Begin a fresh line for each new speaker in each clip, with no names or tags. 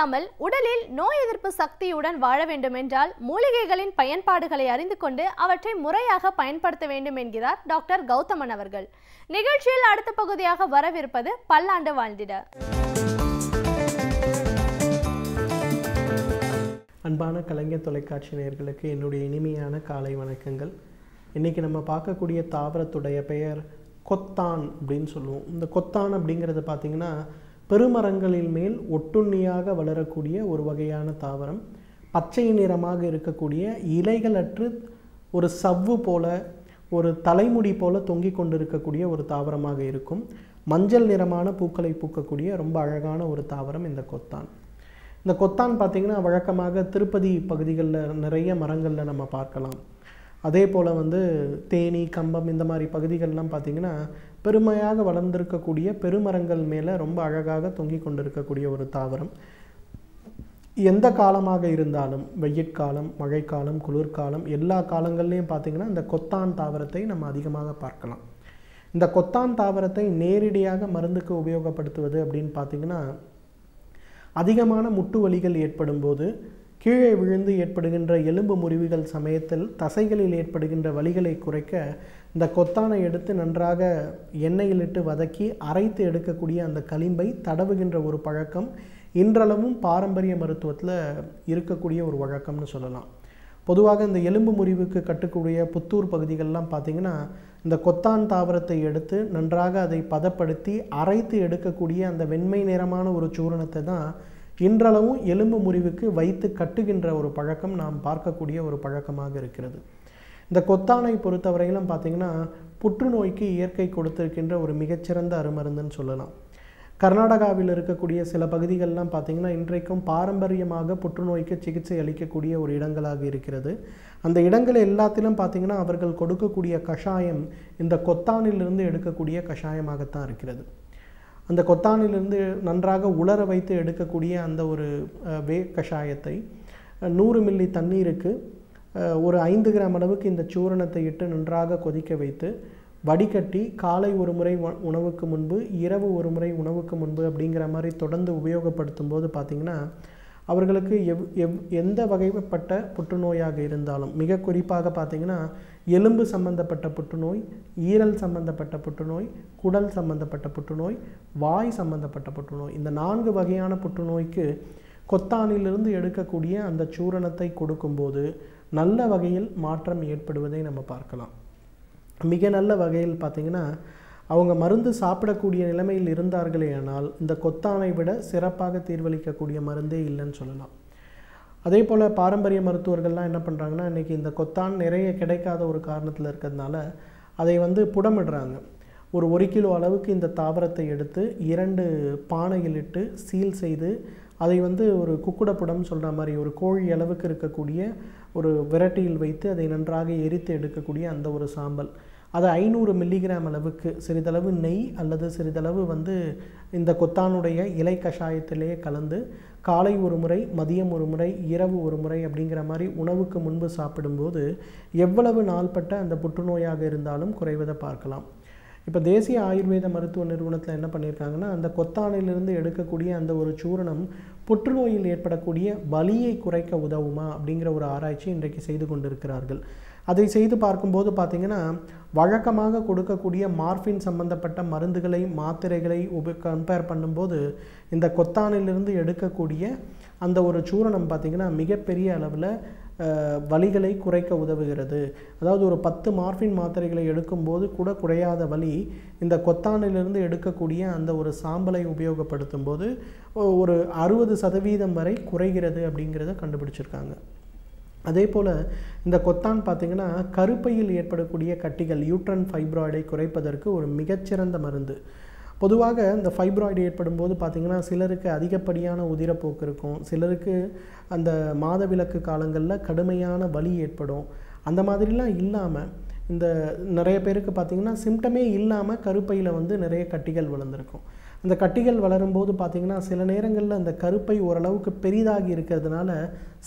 இல்லாமல் உடலில் நோய் எதிர்ப்பு சக்தியுடன் வாழ வேண்டுமென்றால் மூலிகைகளின் பயன்பாடுகளை அறிந்து கொண்டு அவற்றை முறையாக பயன்படுத்த வேண்டும் என்கிறார் டாக்டர் கௌதமன் அவர்கள் நிகழ்ச்சியில் அடுத்த பகுதியாக வரவிருப்பது பல்லாண்டு வாழ்ந்திட
அன்பான கலைஞர் தொலைக்காட்சி நேர்களுக்கு என்னுடைய இனிமையான காலை வணக்கங்கள் இன்றைக்கி நம்ம பார்க்கக்கூடிய தாவரத்துடைய பெயர் கொத்தான் அப்படின்னு சொல்லுவோம் இந்த கொத்தான் அப்படிங்கிறது பார்த்திங்கன்னா பெருமரங்களின் மேல் ஒட்டுண்ணியாக வளரக்கூடிய ஒரு வகையான தாவரம் பச்சை நிறமாக இருக்கக்கூடிய இலைகளற்று ஒரு சவ்வு போல ஒரு தலைமுடி போல தொங்கிக் கொண்டிருக்கக்கூடிய ஒரு தாவரமாக இருக்கும் மஞ்சள் நிறமான பூக்களை பூக்கக்கூடிய ரொம்ப அழகான ஒரு தாவரம் இந்த கொத்தான் இந்த கொத்தான் பார்த்திங்கன்னா வழக்கமாக திருப்பதி பகுதிகளில் நிறைய மரங்களில் நம்ம பார்க்கலாம் அதே போல் வந்து தேனி கம்பம் இந்த மாதிரி பகுதிகள்லாம் பார்த்திங்கன்னா பெருமையாக வளர்ந்திருக்கக்கூடிய பெருமரங்கள் மேலே ரொம்ப அழகாக தொங்கி கொண்டிருக்கக்கூடிய ஒரு தாவரம் எந்த காலமாக இருந்தாலும் வெயிற்காலம் மழைக்காலம் குளிர்காலம் எல்லா காலங்கள்லேயும் பார்த்திங்கன்னா இந்த கொத்தான் தாவரத்தை நம்ம அதிகமாக பார்க்கலாம் இந்த கொத்தான் தாவரத்தை நேரடியாக மருந்துக்கு உபயோகப்படுத்துவது அப்படின்னு பார்த்திங்கன்னா அதிகமான முட்டு வலிகள் ஏற்படும் போது கீழே விழுந்து ஏற்படுகின்ற எலும்பு முறிவுகள் சமயத்தில் தசைகளில் ஏற்படுகின்ற வலிகளை குறைக்க இந்த கொத்தானை எடுத்து நன்றாக எண்ணெயில் இட்டு வதக்கி அரைத்து எடுக்கக்கூடிய அந்த களிம்பை தடவுகின்ற ஒரு பழக்கம் இன்றளவும் பாரம்பரிய மருத்துவத்தில் இருக்கக்கூடிய ஒரு வழக்கம்னு சொல்லலாம் பொதுவாக இந்த எலும்பு முறிவுக்கு கட்டக்கூடிய புத்தூர் பகுதிகள்லாம் பார்த்திங்கன்னா இந்த கொத்தான் தாவரத்தை எடுத்து நன்றாக அதை பதப்படுத்தி அரைத்து எடுக்கக்கூடிய அந்த வெண்மை நிறமான ஒரு சூரணத்தை தான் இன்றளவும் எலும்பு முறிவுக்கு வைத்து கட்டுகின்ற ஒரு பழக்கம் நாம் பார்க்கக்கூடிய ஒரு பழக்கமாக இருக்கிறது இந்த கொத்தானை பொறுத்தவரையிலும் பார்த்திங்கன்னா புற்றுநோய்க்கு இயற்கை கொடுத்திருக்கின்ற ஒரு மிகச்சிறந்த அருமருந்துன்னு சொல்லலாம் கர்நாடகாவில் இருக்கக்கூடிய சில பகுதிகள்லாம் பார்த்திங்கன்னா இன்றைக்கும் பாரம்பரியமாக புற்றுநோய்க்கு சிகிச்சை அளிக்கக்கூடிய ஒரு இடங்களாக இருக்கிறது அந்த இடங்கள் எல்லாத்திலும் பார்த்திங்கன்னா அவர்கள் கொடுக்கக்கூடிய கஷாயம் இந்த கொத்தானிலிருந்து எடுக்கக்கூடிய கஷாயமாகத்தான் இருக்கிறது அந்த கொத்தானிலிருந்து நன்றாக உலர வைத்து எடுக்கக்கூடிய அந்த ஒரு வே கஷாயத்தை நூறு மில்லி தண்ணீருக்கு ஒரு ஐந்து கிராம் அளவுக்கு இந்த சூரணத்தை இட்டு நன்றாக கொதிக்க வைத்து வடிகட்டி காலை ஒரு முறை உணவுக்கு முன்பு இரவு ஒரு முறை உணவுக்கு முன்பு அப்படிங்கிற மாதிரி தொடர்ந்து உபயோகப்படுத்தும் போது பார்த்திங்கன்னா அவர்களுக்கு எவ் எவ் எந்த வகைப்பட்ட புற்றுநோயாக இருந்தாலும் மிக குறிப்பாக பார்த்திங்கன்னா எலும்பு சம்பந்தப்பட்ட புற்றுநோய் ஈரல் சம்பந்தப்பட்ட புற்றுநோய் குடல் சம்பந்தப்பட்ட புற்றுநோய் வாய் சம்பந்தப்பட்ட புற்றுநோய் இந்த நான்கு வகையான புற்றுநோய்க்கு கொத்தானிலிருந்து எடுக்கக்கூடிய அந்த சூரணத்தை கொடுக்கும்போது நல்ல வகையில் மாற்றம் ஏற்படுவதை நம்ம பார்க்கலாம் மிக நல்ல வகையில் பார்த்திங்கன்னா அவங்க மருந்து சாப்பிடக்கூடிய நிலைமையில் இருந்தார்களே ஆனால் இந்த கொத்தானை விட சிறப்பாக தீர்வளிக்கக்கூடிய மருந்தே இல்லைன்னு சொல்லலாம் அதே போல் பாரம்பரிய மருத்துவர்கள்லாம் என்ன பண்ணுறாங்கன்னா இன்றைக்கி இந்த கொத்தான் நிறைய கிடைக்காத ஒரு காரணத்தில் இருக்கிறதுனால அதை வந்து புடமிடுறாங்க ஒரு ஒரு கிலோ அளவுக்கு இந்த தாவரத்தை எடுத்து இரண்டு பானையில் இட்டு சீல் செய்து அதை வந்து ஒரு குக்குடப்படம் சொல்கிற மாதிரி ஒரு கோழி அளவுக்கு இருக்கக்கூடிய ஒரு விரட்டியில் வைத்து அதை நன்றாக எரித்து எடுக்கக்கூடிய அந்த ஒரு சாம்பல் அது ஐநூறு மில்லிகிராம் அளவுக்கு சிறிதளவு நெய் அல்லது சிறிதளவு வந்து இந்த கொத்தானுடைய இலை கஷாயத்திலேயே கலந்து காலை ஒரு முறை மதியம் ஒரு முறை இரவு ஒரு முறை அப்படிங்கிற மாதிரி உணவுக்கு முன்பு சாப்பிடும்போது எவ்வளவு நாள்பட்ட அந்த புற்றுநோயாக இருந்தாலும் குறைவதை பார்க்கலாம் இப்போ தேசிய ஆயுர்வேத மருத்துவ நிறுவனத்தில் என்ன பண்ணியிருக்காங்கன்னா அந்த கொத்தானையிலிருந்து எடுக்கக்கூடிய அந்த ஒரு சூரணம் புற்றுநோயில் ஏற்படக்கூடிய வலியை குறைக்க உதவுமா அப்படிங்கிற ஒரு ஆராய்ச்சி இன்றைக்கு செய்து கொண்டிருக்கிறார்கள் அதை செய்து பார்க்கும்போது பார்த்திங்கன்னா வழக்கமாக கொடுக்கக்கூடிய மார்ஃபின் சம்பந்தப்பட்ட மருந்துகளை மாத்திரைகளை உப கம்பேர் பண்ணும்போது இந்த கொத்தானிலிருந்து எடுக்கக்கூடிய அந்த ஒரு சூரணம் பார்த்திங்கன்னா மிகப்பெரிய அளவில் வலிகளை குறைக்க உதவுகிறது அதாவது ஒரு பத்து மார்பின் மாத்திரைகளை எடுக்கும்போது கூட குறையாத வலி இந்த கொத்தானிலிருந்து எடுக்கக்கூடிய அந்த ஒரு சாம்பலை உபயோகப்படுத்தும் போது ஒரு அறுபது சதவீதம் வரை குறைகிறது அப்படிங்கிறத கண்டுபிடிச்சிருக்காங்க அதே போல் இந்த கொத்தான் பார்த்திங்கன்னா கருப்பையில் ஏற்படக்கூடிய கட்டிகள் யூட்ரன் ஃபைப்ராய்டை குறைப்பதற்கு ஒரு மிகச்சிறந்த மருந்து பொதுவாக இந்த ஃபைப்ராய்டு ஏற்படும்போது பார்த்திங்கன்னா சிலருக்கு அதிகப்படியான உதிரப்போக்கு இருக்கும் சிலருக்கு அந்த மாதவிலக்கு காலங்களில் கடுமையான வலி ஏற்படும் அந்த மாதிரிலாம் இல்லாமல் இந்த நிறைய பேருக்கு பார்த்திங்கன்னா சிம்டமே இல்லாமல் கருப்பையில் வந்து நிறைய கட்டிகள் வளர்ந்துருக்கும் அந்த கட்டிகள் வளரும்போது பார்த்திங்கன்னா சில நேரங்களில் அந்த கருப்பை ஓரளவுக்கு பெரிதாகி இருக்கிறதுனால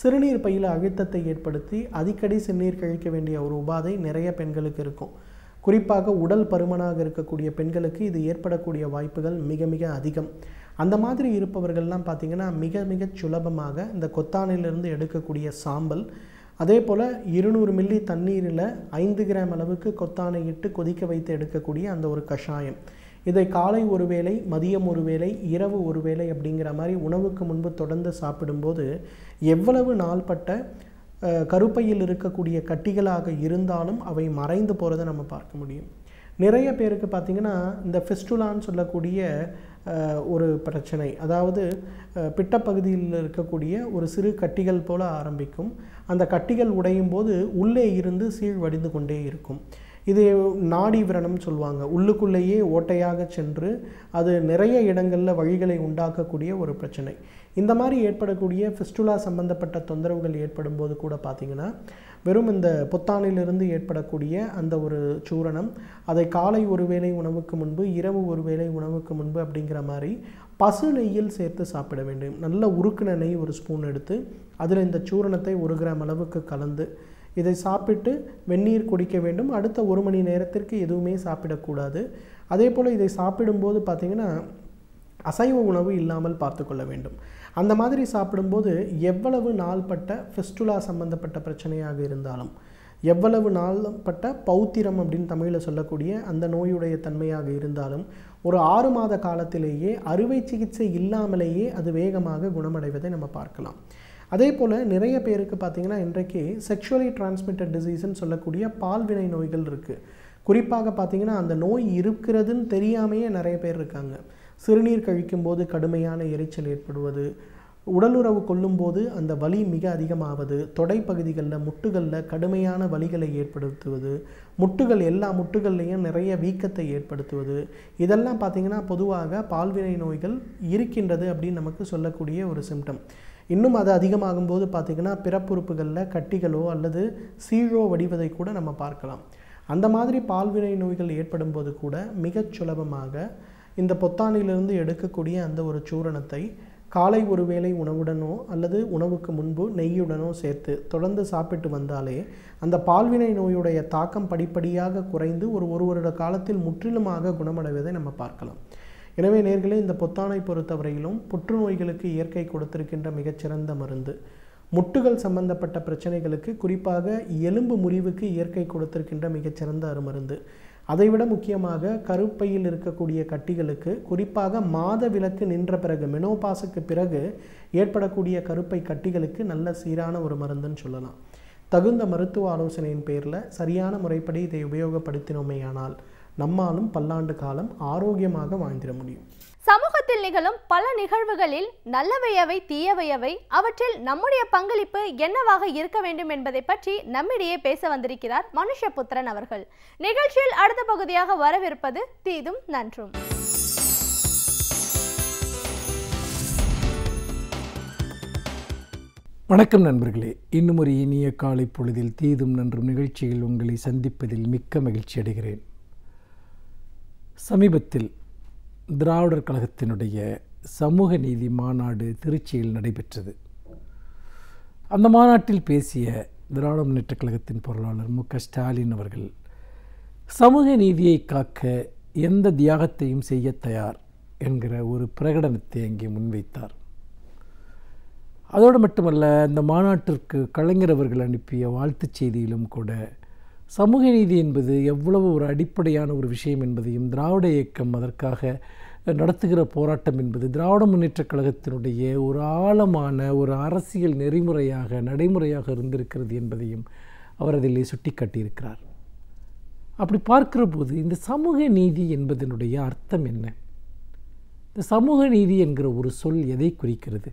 சிறுநீர் பையில் அழுத்தத்தை ஏற்படுத்தி அடிக்கடி சிறுநீர் கழிக்க வேண்டிய ஒரு உபாதை நிறைய பெண்களுக்கு இருக்கும் குறிப்பாக உடல் பருமனாக இருக்கக்கூடிய பெண்களுக்கு இது ஏற்படக்கூடிய வாய்ப்புகள் மிக மிக அதிகம் அந்த மாதிரி இருப்பவர்கள்லாம் பார்த்திங்கன்னா மிக மிக சுலபமாக இந்த கொத்தானிலிருந்து எடுக்கக்கூடிய சாம்பல் அதே போல் இருநூறு மில்லி தண்ணீரில் ஐந்து கிராம் அளவுக்கு கொத்தானை இட்டு கொதிக்க வைத்து எடுக்கக்கூடிய அந்த ஒரு கஷாயம் இதை காலை ஒரு வேளை மதியம் ஒரு வேளை இரவு ஒரு வேளை அப்படிங்கிற மாதிரி உணவுக்கு முன்பு தொடர்ந்து சாப்பிடும்போது எவ்வளவு நாள்பட்ட கருப்பையில் இருக்கக்கூடிய கட்டிகளாக இருந்தாலும் அவை மறைந்து போகிறத நம்ம பார்க்க முடியும் நிறைய பேருக்கு பார்த்திங்கன்னா இந்த ஃபெஸ்டுலான்னு சொல்லக்கூடிய ஒரு பிரச்சனை அதாவது பிட்டப்பகுதியில் இருக்கக்கூடிய ஒரு சிறு கட்டிகள் போல் ஆரம்பிக்கும் அந்த கட்டிகள் உடையும் போது உள்ளே இருந்து சீழ் வடிந்து கொண்டே இருக்கும் இது நாடி விரணம் சொல்லுவாங்க உள்ளுக்குள்ளேயே ஓட்டையாக சென்று அது நிறைய இடங்களில் வழிகளை உண்டாக்கக்கூடிய ஒரு பிரச்சனை இந்த மாதிரி ஏற்படக்கூடிய ஃபிஸ்டுலா சம்பந்தப்பட்ட தொந்தரவுகள் ஏற்படும் போது கூட பார்த்திங்கன்னா வெறும் இந்த பொத்தானிலிருந்து ஏற்படக்கூடிய அந்த ஒரு சூரணம் அதை காலை ஒரு வேளை உணவுக்கு முன்பு இரவு ஒரு வேளை உணவுக்கு முன்பு அப்படிங்கிற மாதிரி பசு நெய்யில் சேர்த்து சாப்பிட வேண்டும் நல்ல உருக்கின நெய் ஒரு ஸ்பூன் எடுத்து அதில் இந்த சூரணத்தை ஒரு கிராம் அளவுக்கு கலந்து இதை சாப்பிட்டு வெந்நீர் குடிக்க வேண்டும் அடுத்த ஒரு மணி நேரத்திற்கு எதுவுமே சாப்பிடக்கூடாது அதே போல் இதை சாப்பிடும்போது பார்த்திங்கன்னா அசைவ உணவு இல்லாமல் பார்த்து கொள்ள வேண்டும் அந்த மாதிரி சாப்பிடும்போது எவ்வளவு நாள்பட்ட ஃபெஸ்டுலா சம்மந்தப்பட்ட பிரச்சனையாக இருந்தாலும் எவ்வளவு நாள்பட்ட பௌத்திரம் அப்படின்னு தமிழில் சொல்லக்கூடிய அந்த நோயுடைய தன்மையாக இருந்தாலும் ஒரு ஆறு மாத காலத்திலேயே அறுவை சிகிச்சை இல்லாமலேயே அது வேகமாக குணமடைவதை நம்ம பார்க்கலாம் அதே போல் நிறைய பேருக்கு பார்த்திங்கன்னா இன்றைக்கு செக்ஷுவலி டிரான்ஸ்மிட்டட் டிசீஸ்ன்னு சொல்லக்கூடிய பால்வினை நோய்கள் இருக்குது குறிப்பாக பார்த்திங்கன்னா அந்த நோய் இருக்கிறதுன்னு தெரியாமையே நிறைய பேர் இருக்காங்க சிறுநீர் கழிக்கும்போது கடுமையான எரிச்சல் ஏற்படுவது உடலுறவு கொள்ளும்போது அந்த வலி மிக அதிகமாவது தொடை பகுதிகளில் முட்டுகளில் கடுமையான வலிகளை ஏற்படுத்துவது முட்டுகள் எல்லா முட்டுகள்லையும் நிறைய வீக்கத்தை ஏற்படுத்துவது இதெல்லாம் பார்த்திங்கன்னா பொதுவாக பால்வினை நோய்கள் இருக்கின்றது அப்படின்னு நமக்கு சொல்லக்கூடிய ஒரு சிம்டம் இன்னும் அது அதிகமாகும் போது பார்த்திங்கன்னா பிறப்புறுப்புகளில் கட்டிகளோ அல்லது சீழோ வடிவதை கூட நம்ம பார்க்கலாம் அந்த மாதிரி பால்வினை நோய்கள் ஏற்படும் போது கூட மிகச் சுலபமாக இந்த பொத்தானிலிருந்து எடுக்கக்கூடிய அந்த ஒரு சூரணத்தை காலை ஒருவேளை உணவுடனோ அல்லது உணவுக்கு முன்பு நெய்யுடனோ சேர்த்து தொடர்ந்து சாப்பிட்டு வந்தாலே அந்த பால்வினை நோயுடைய தாக்கம் படிப்படியாக குறைந்து ஒரு ஒரு வருட காலத்தில் முற்றிலுமாக குணமடைவதை நம்ம பார்க்கலாம் எனவே நேர்களே இந்த பொத்தானை பொறுத்தவரையிலும் புற்றுநோய்களுக்கு இயற்கை கொடுத்திருக்கின்ற மிகச்சிறந்த மருந்து முட்டுகள் சம்பந்தப்பட்ட பிரச்சனைகளுக்கு குறிப்பாக எலும்பு முறிவுக்கு இயற்கை கொடுத்திருக்கின்ற மிகச்சிறந்த அருமருந்து அதைவிட முக்கியமாக கருப்பையில் இருக்கக்கூடிய கட்டிகளுக்கு குறிப்பாக மாத விலக்கு நின்ற பிறகு மெனோபாஸுக்கு பிறகு ஏற்படக்கூடிய கருப்பை கட்டிகளுக்கு நல்ல சீரான ஒரு மருந்துன்னு சொல்லலாம் தகுந்த மருத்துவ ஆலோசனையின் பேரில் சரியான முறைப்படி இதை உபயோகப்படுத்தினோமேயானால் நம்மாலும் பல்லாண்டு காலம் ஆரோக்கியமாக வாழ்ந்திட முடியும்
சமூகத்தில் நிகழும் பல நிகழ்வுகளில் நல்லவையவை தீயவையவை அவற்றில் நம்முடைய பங்களிப்பு என்னவாக இருக்க வேண்டும் என்பதை பற்றி நம்மிடையே பேச வந்திருக்கிறார் மனுஷபுத்திரன் அவர்கள் நிகழ்ச்சியில் அடுத்த பகுதியாக வரவிருப்பது தீதும் நன்றும்
வணக்கம் நண்பர்களே இன்னும் ஒரு இனிய காலை பொழுதில் தீதும் நன்றும் நிகழ்ச்சியில் உங்களை சந்திப்பதில் மிக்க மகிழ்ச்சி அடைகிறேன் சமீபத்தில் திராவிடர் கழகத்தினுடைய சமூக நீதி மாநாடு திருச்சியில் நடைபெற்றது அந்த மாநாட்டில் பேசிய திராவிட முன்னேற்ற கழகத்தின் பொருளாளர் மு க ஸ்டாலின் அவர்கள் சமூக நீதியை காக்க எந்த தியாகத்தையும் செய்ய தயார் என்கிற ஒரு பிரகடனத்தை அங்கே முன்வைத்தார் அதோடு மட்டுமல்ல இந்த மாநாட்டிற்கு கலைஞர் அவர்கள் அனுப்பிய வாழ்த்துச் செய்தியிலும் கூட சமூக நீதி என்பது எவ்வளவு ஒரு அடிப்படையான ஒரு விஷயம் என்பதையும் திராவிட இயக்கம் அதற்காக நடத்துகிற போராட்டம் என்பது திராவிட முன்னேற்றக் கழகத்தினுடைய ஒரு ஆழமான ஒரு அரசியல் நெறிமுறையாக நடைமுறையாக இருந்திருக்கிறது என்பதையும் அவர் அதில் சுட்டிக்காட்டியிருக்கிறார் அப்படி பார்க்கிற போது இந்த சமூக நீதி என்பதனுடைய அர்த்தம் என்ன இந்த சமூக நீதி என்கிற ஒரு சொல் எதை குறிக்கிறது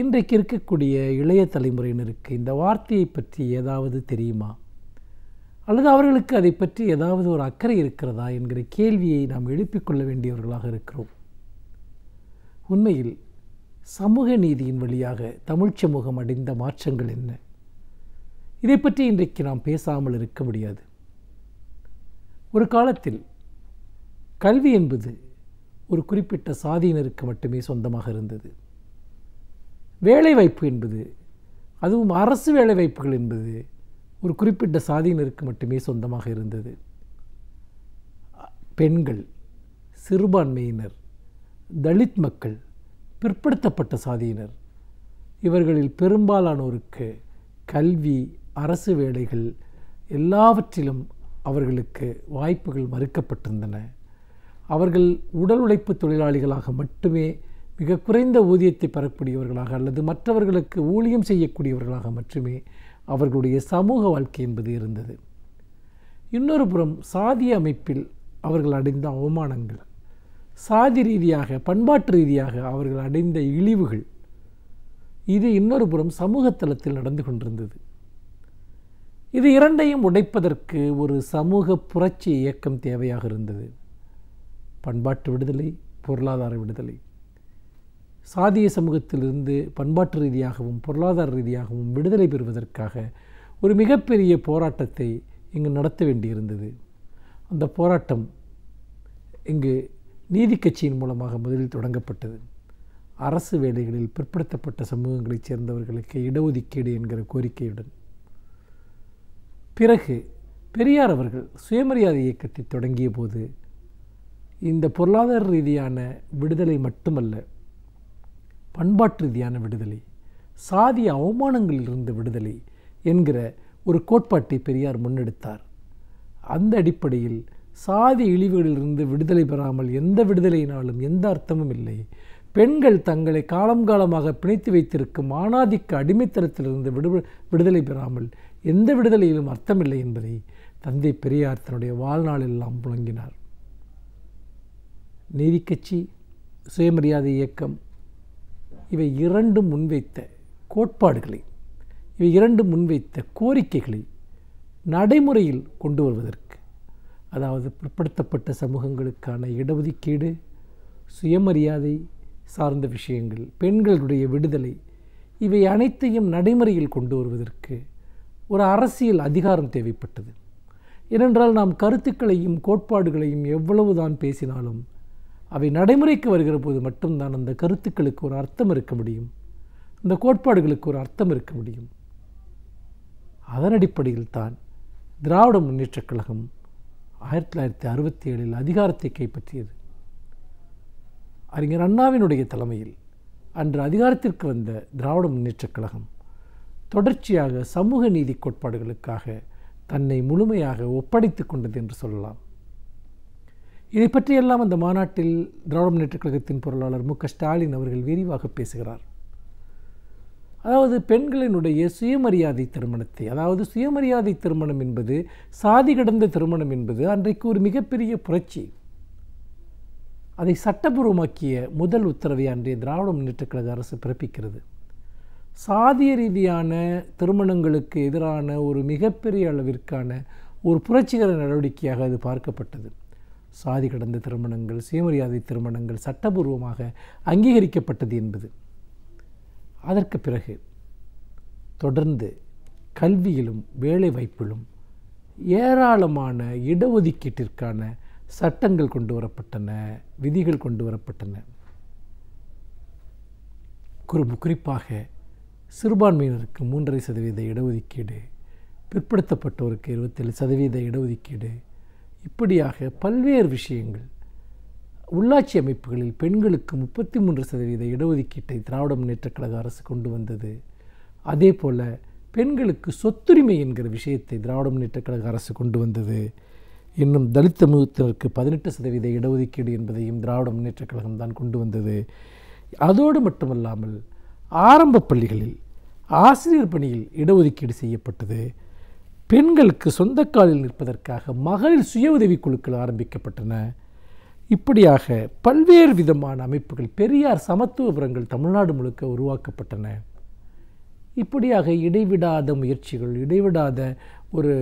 இன்றைக்கு இருக்கக்கூடிய இளைய தலைமுறையினருக்கு இந்த வார்த்தையை பற்றி ஏதாவது தெரியுமா அல்லது அவர்களுக்கு அதை பற்றி ஏதாவது ஒரு அக்கறை இருக்கிறதா என்கிற கேள்வியை நாம் எழுப்பிக்கொள்ள வேண்டியவர்களாக இருக்கிறோம் உண்மையில் சமூக நீதியின் வழியாக தமிழ்ச் சமூகம் அடைந்த மாற்றங்கள் என்ன இதை பற்றி இன்றைக்கு நாம் பேசாமல் இருக்க முடியாது ஒரு காலத்தில் கல்வி என்பது ஒரு குறிப்பிட்ட சாதியினருக்கு மட்டுமே சொந்தமாக இருந்தது வேலைவாய்ப்பு என்பது அதுவும் அரசு வேலைவாய்ப்புகள் என்பது ஒரு குறிப்பிட்ட சாதியினருக்கு மட்டுமே சொந்தமாக இருந்தது பெண்கள் சிறுபான்மையினர் தலித் மக்கள் பிற்படுத்தப்பட்ட சாதியினர் இவர்களில் பெரும்பாலானோருக்கு கல்வி அரசு வேலைகள் எல்லாவற்றிலும் அவர்களுக்கு வாய்ப்புகள் மறுக்கப்பட்டிருந்தன அவர்கள் உடல் உழைப்பு தொழிலாளிகளாக மட்டுமே மிக குறைந்த ஊதியத்தை பெறக்கூடியவர்களாக அல்லது மற்றவர்களுக்கு ஊழியம் செய்யக்கூடியவர்களாக மட்டுமே அவர்களுடைய சமூக வாழ்க்கை என்பது இருந்தது இன்னொரு புறம் சாதிய அமைப்பில் அவர்கள் அடைந்த அவமானங்கள் சாதி ரீதியாக பண்பாட்டு ரீதியாக அவர்கள் அடைந்த இழிவுகள் இது இன்னொரு புறம் தளத்தில் நடந்து கொண்டிருந்தது இது இரண்டையும் உடைப்பதற்கு ஒரு சமூக புரட்சி இயக்கம் தேவையாக இருந்தது பண்பாட்டு விடுதலை பொருளாதார விடுதலை சாதிய சமூகத்திலிருந்து பண்பாட்டு ரீதியாகவும் பொருளாதார ரீதியாகவும் விடுதலை பெறுவதற்காக ஒரு மிகப்பெரிய போராட்டத்தை இங்கு நடத்த வேண்டியிருந்தது அந்த போராட்டம் இங்கு நீதி கட்சியின் மூலமாக முதலில் தொடங்கப்பட்டது அரசு வேலைகளில் பிற்படுத்தப்பட்ட சமூகங்களைச் சேர்ந்தவர்களுக்கு இடஒதுக்கீடு என்கிற கோரிக்கையுடன் பிறகு பெரியார் அவர்கள் சுயமரியாதை இயக்கத்தை தொடங்கிய போது இந்த பொருளாதார ரீதியான விடுதலை மட்டுமல்ல பண்பாட்டு ரீதியான விடுதலை சாதிய அவமானங்களிலிருந்து விடுதலை என்கிற ஒரு கோட்பாட்டை பெரியார் முன்னெடுத்தார் அந்த அடிப்படையில் சாதி இழிவுகளிலிருந்து விடுதலை பெறாமல் எந்த விடுதலையினாலும் எந்த அர்த்தமும் இல்லை பெண்கள் தங்களை காலம் காலமாக பிணைத்து வைத்திருக்கும் ஆணாதிக்க அடிமைத்தனத்திலிருந்து விடு விடுதலை பெறாமல் எந்த விடுதலையிலும் அர்த்தமில்லை என்பதை தந்தை பெரியார் தன்னுடைய வாழ்நாளெல்லாம் புழங்கினார் நீதிக்கட்சி சுயமரியாதை இயக்கம் இவை இரண்டு முன்வைத்த கோட்பாடுகளை இவை இரண்டு முன்வைத்த கோரிக்கைகளை நடைமுறையில் கொண்டு வருவதற்கு அதாவது பிற்படுத்தப்பட்ட சமூகங்களுக்கான இடஒதுக்கீடு சுயமரியாதை சார்ந்த விஷயங்கள் பெண்களுடைய விடுதலை இவை அனைத்தையும் நடைமுறையில் கொண்டு வருவதற்கு ஒரு அரசியல் அதிகாரம் தேவைப்பட்டது ஏனென்றால் நாம் கருத்துக்களையும் கோட்பாடுகளையும் எவ்வளவுதான் பேசினாலும் அவை நடைமுறைக்கு வருகிற போது மட்டும்தான் அந்த கருத்துக்களுக்கு ஒரு அர்த்தம் இருக்க முடியும் அந்த கோட்பாடுகளுக்கு ஒரு அர்த்தம் இருக்க முடியும் அதன் அடிப்படையில் தான் திராவிட முன்னேற்றக் கழகம் ஆயிரத்தி தொள்ளாயிரத்தி அறுபத்தி ஏழில் அதிகாரத்தை கைப்பற்றியது அறிஞர் அண்ணாவினுடைய தலைமையில் அன்று அதிகாரத்திற்கு வந்த திராவிட முன்னேற்றக் கழகம் தொடர்ச்சியாக சமூக நீதி கோட்பாடுகளுக்காக தன்னை முழுமையாக ஒப்படைத்து கொண்டது என்று சொல்லலாம் இதை பற்றியெல்லாம் அந்த மாநாட்டில் திராவிட முன்னேற்றக் கழகத்தின் பொருளாளர் மு ஸ்டாலின் அவர்கள் விரிவாக பேசுகிறார் அதாவது பெண்களினுடைய சுயமரியாதை திருமணத்தை அதாவது சுயமரியாதை திருமணம் என்பது சாதி கடந்த திருமணம் என்பது அன்றைக்கு ஒரு மிகப்பெரிய புரட்சி அதை சட்டபூர்வமாக்கிய முதல் உத்தரவை அன்றைய திராவிட முன்னேற்றக் கழக அரசு பிறப்பிக்கிறது சாதிய ரீதியான திருமணங்களுக்கு எதிரான ஒரு மிகப்பெரிய அளவிற்கான ஒரு புரட்சிகர நடவடிக்கையாக அது பார்க்கப்பட்டது சாதி கடந்த திருமணங்கள் சுயமரியாதை திருமணங்கள் சட்டபூர்வமாக அங்கீகரிக்கப்பட்டது என்பது அதற்கு பிறகு தொடர்ந்து கல்வியிலும் வேலை வாய்ப்பிலும் ஏராளமான இடஒதுக்கீட்டிற்கான சட்டங்கள் கொண்டு வரப்பட்டன விதிகள் கொண்டு வரப்பட்டன குறிப்பு குறிப்பாக சிறுபான்மையினருக்கு மூன்றரை சதவீத இடஒதுக்கீடு பிற்படுத்தப்பட்டோருக்கு இருபத்தேழு சதவீத இடஒதுக்கீடு இப்படியாக பல்வேறு விஷயங்கள் உள்ளாட்சி அமைப்புகளில் பெண்களுக்கு முப்பத்தி மூன்று சதவீத இடஒதுக்கீட்டை திராவிட முன்னேற்ற கழக அரசு கொண்டு வந்தது அதே போல் பெண்களுக்கு சொத்துரிமை என்கிற விஷயத்தை திராவிட முன்னேற்ற கழக அரசு கொண்டு வந்தது இன்னும் தலித் சமூகத்தினருக்கு பதினெட்டு சதவீத இடஒதுக்கீடு என்பதையும் திராவிட முன்னேற்ற கழகம் தான் கொண்டு வந்தது அதோடு மட்டுமல்லாமல் ஆரம்ப பள்ளிகளில் ஆசிரியர் பணியில் இடஒதுக்கீடு செய்யப்பட்டது பெண்களுக்கு சொந்த காலில் நிற்பதற்காக மகளிர் சுய உதவி குழுக்கள் ஆரம்பிக்கப்பட்டன இப்படியாக பல்வேறு விதமான அமைப்புகள் பெரியார் சமத்துவபுரங்கள் தமிழ்நாடு முழுக்க உருவாக்கப்பட்டன இப்படியாக இடைவிடாத முயற்சிகள் இடைவிடாத ஒரு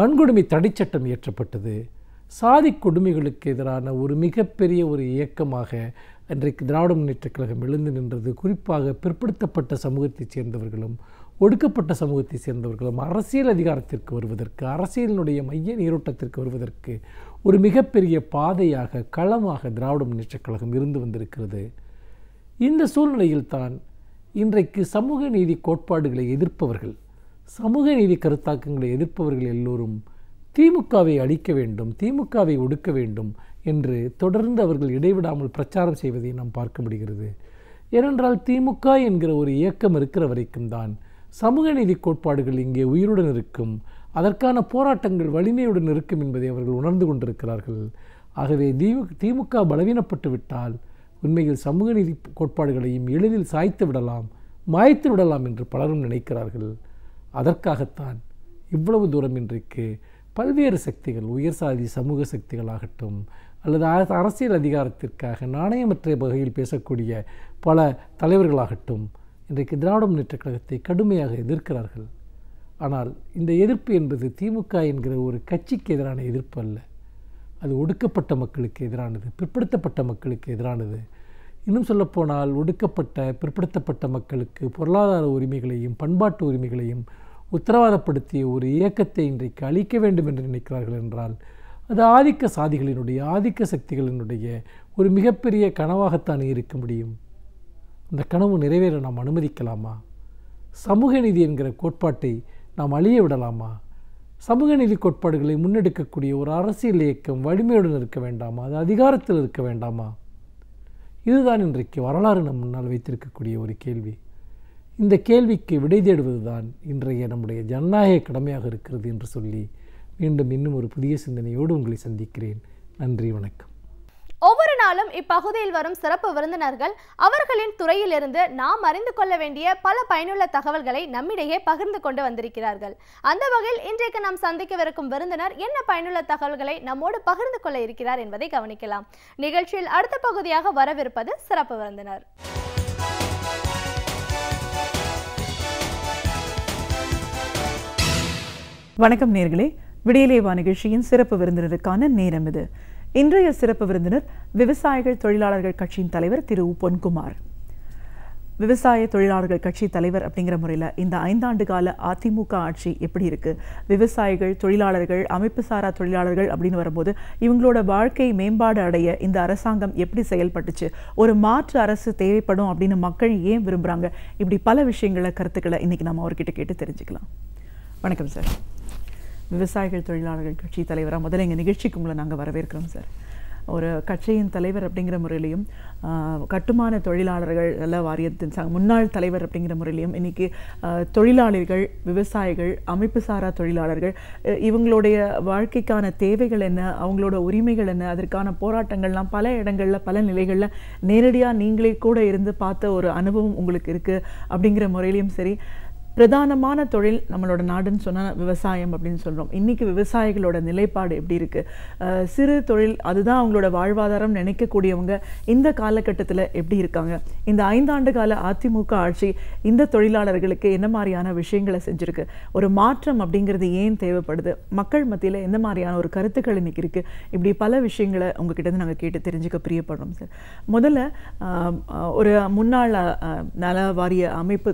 வன்கொடுமை தடைச்சட்டம் இயற்றப்பட்டது சாதி கொடுமைகளுக்கு எதிரான ஒரு மிகப்பெரிய ஒரு இயக்கமாக அன்றைக்கு திராவிட முன்னேற்றக் கழகம் எழுந்து நின்றது குறிப்பாக பிற்படுத்தப்பட்ட சமூகத்தைச் சேர்ந்தவர்களும் ஒடுக்கப்பட்ட சமூகத்தை சேர்ந்தவர்களும் அரசியல் அதிகாரத்திற்கு வருவதற்கு அரசியலினுடைய மைய நீரோட்டத்திற்கு வருவதற்கு ஒரு மிகப்பெரிய பாதையாக களமாக திராவிட முன்னேற்றக் கழகம் இருந்து வந்திருக்கிறது இந்த சூழ்நிலையில் தான் இன்றைக்கு சமூக நீதி கோட்பாடுகளை எதிர்ப்பவர்கள் சமூக நீதி கருத்தாக்கங்களை எதிர்ப்பவர்கள் எல்லோரும் திமுகவை அழிக்க வேண்டும் திமுகவை ஒடுக்க வேண்டும் என்று தொடர்ந்து அவர்கள் இடைவிடாமல் பிரச்சாரம் செய்வதை நாம் பார்க்க முடிகிறது ஏனென்றால் திமுக என்கிற ஒரு இயக்கம் இருக்கிற வரைக்கும் தான் சமூக நீதி கோட்பாடுகள் இங்கே உயிருடன் இருக்கும் அதற்கான போராட்டங்கள் வலிமையுடன் இருக்கும் என்பதை அவர்கள் உணர்ந்து கொண்டிருக்கிறார்கள் ஆகவே திமு திமுக பலவீனப்பட்டு விட்டால் உண்மையில் சமூக நீதி கோட்பாடுகளையும் எளிதில் சாய்த்து விடலாம் மாய்த்து விடலாம் என்று பலரும் நினைக்கிறார்கள் அதற்காகத்தான் இவ்வளவு தூரம் இன்றைக்கு பல்வேறு சக்திகள் உயர் சாதி சமூக சக்திகளாகட்டும் அல்லது அரசியல் அதிகாரத்திற்காக நாணயமற்ற வகையில் பேசக்கூடிய பல தலைவர்களாகட்டும் இன்றைக்கு திராவிட முன்னேற்ற கழகத்தை கடுமையாக எதிர்க்கிறார்கள் ஆனால் இந்த எதிர்ப்பு என்பது திமுக என்கிற ஒரு கட்சிக்கு எதிரான எதிர்ப்பு அல்ல அது ஒடுக்கப்பட்ட மக்களுக்கு எதிரானது பிற்படுத்தப்பட்ட மக்களுக்கு எதிரானது இன்னும் சொல்லப்போனால் ஒடுக்கப்பட்ட பிற்படுத்தப்பட்ட மக்களுக்கு பொருளாதார உரிமைகளையும் பண்பாட்டு உரிமைகளையும் உத்தரவாதப்படுத்திய ஒரு இயக்கத்தை இன்றைக்கு அழிக்க வேண்டும் என்று நினைக்கிறார்கள் என்றால் அது ஆதிக்க சாதிகளினுடைய ஆதிக்க சக்திகளினுடைய ஒரு மிகப்பெரிய கனவாகத்தான் இருக்க முடியும் அந்த கனவு நிறைவேற நாம் அனுமதிக்கலாமா சமூக நீதி என்கிற கோட்பாட்டை நாம் அழிய விடலாமா சமூக நீதி கோட்பாடுகளை முன்னெடுக்கக்கூடிய ஒரு அரசியல் இயக்கம் வலிமையுடன் இருக்க வேண்டாமா அது அதிகாரத்தில் இருக்க வேண்டாமா இதுதான் இன்றைக்கு வரலாறு நம் முன்னால் வைத்திருக்கக்கூடிய ஒரு கேள்வி இந்த கேள்விக்கு விடை தேடுவதுதான் இன்றைய நம்முடைய ஜனநாயக கடமையாக இருக்கிறது என்று சொல்லி மீண்டும் இன்னும் ஒரு புதிய சிந்தனையோடு உங்களை சந்திக்கிறேன் நன்றி வணக்கம்
ஒவ்வொரு நாளும் இப்பகுதியில் வரும் சிறப்பு விருந்தினர்கள் அவர்களின் துறையிலிருந்து நாம் அறிந்து கொள்ள வேண்டிய பல பயனுள்ள தகவல்களை நம்மிடையே பகிர்ந்து கொண்டு வந்திருக்கிறார்கள் அந்த வகையில் இன்றைக்கு நாம் சந்திக்கவிருக்கும் விருந்தினர் என்ன பயனுள்ள தகவல்களை நம்மோடு பகிர்ந்து கொள்ள இருக்கிறார் என்பதை கவனிக்கலாம் நிகழ்ச்சியில் அடுத்த பகுதியாக வரவிருப்பது சிறப்பு விருந்தினர்
வணக்கம் நேர்களே விடியலேவா நிகழ்ச்சியின் சிறப்பு விருந்தினருக்கான நேரம் இது இன்றைய சிறப்பு விருந்தினர் விவசாயிகள் தொழிலாளர்கள் கட்சியின் தலைவர் திரு பொன்குமார் விவசாய தொழிலாளர்கள் கட்சி தலைவர் அப்படிங்கிற முறையில் இந்த ஐந்தாண்டு கால அதிமுக ஆட்சி எப்படி இருக்கு விவசாயிகள் தொழிலாளர்கள் அமைப்பு சாரா தொழிலாளர்கள் அப்படின்னு வரும்போது இவங்களோட வாழ்க்கை மேம்பாடு அடைய இந்த அரசாங்கம் எப்படி செயல்பட்டுச்சு ஒரு மாற்று அரசு தேவைப்படும் அப்படின்னு மக்கள் ஏன் விரும்புகிறாங்க இப்படி பல விஷயங்களை கருத்துக்களை இன்னைக்கு நம்ம அவர்கிட்ட கேட்டு தெரிஞ்சுக்கலாம் வணக்கம் சார் விவசாயிகள் தொழிலாளர்கள் கட்சி தலைவராக முதல்ல எங்கள் நிகழ்ச்சிக்கு உங்களை நாங்கள் வரவேற்கிறோம் சார் ஒரு கட்சியின் தலைவர் அப்படிங்கிற முறையிலையும் கட்டுமான தொழிலாளர்கள் நல்ல வாரியத்தின் முன்னாள் தலைவர் அப்படிங்கிற முறையிலையும் இன்றைக்கி தொழிலாளிகள் விவசாயிகள் அமைப்பு சாரா தொழிலாளர்கள் இவங்களுடைய வாழ்க்கைக்கான தேவைகள் என்ன அவங்களோட உரிமைகள் என்ன அதற்கான போராட்டங்கள்லாம் பல இடங்களில் பல நிலைகளில் நேரடியாக நீங்களே கூட இருந்து பார்த்த ஒரு அனுபவம் உங்களுக்கு இருக்குது அப்படிங்கிற முறையிலையும் சரி பிரதானமான தொழில் நம்மளோட நாடுன்னு சொன்னால் விவசாயம் அப்படின்னு சொல்கிறோம் இன்றைக்கி விவசாயிகளோட நிலைப்பாடு எப்படி இருக்குது சிறு தொழில் அதுதான் அவங்களோட வாழ்வாதாரம் நினைக்கக்கூடியவங்க இந்த காலகட்டத்தில் எப்படி இருக்காங்க இந்த ஐந்தாண்டு கால அதிமுக ஆட்சி இந்த தொழிலாளர்களுக்கு என்ன மாதிரியான விஷயங்களை செஞ்சுருக்கு ஒரு மாற்றம் அப்படிங்கிறது ஏன் தேவைப்படுது மக்கள் மத்தியில் எந்த மாதிரியான ஒரு கருத்துக்கள் இன்றைக்கி இருக்குது இப்படி பல விஷயங்களை உங்ககிட்ட நாங்கள் கேட்டு தெரிஞ்சுக்க பிரியப்படுறோம் சார் முதல்ல ஒரு முன்னாள் நல வாரிய அமைப்பு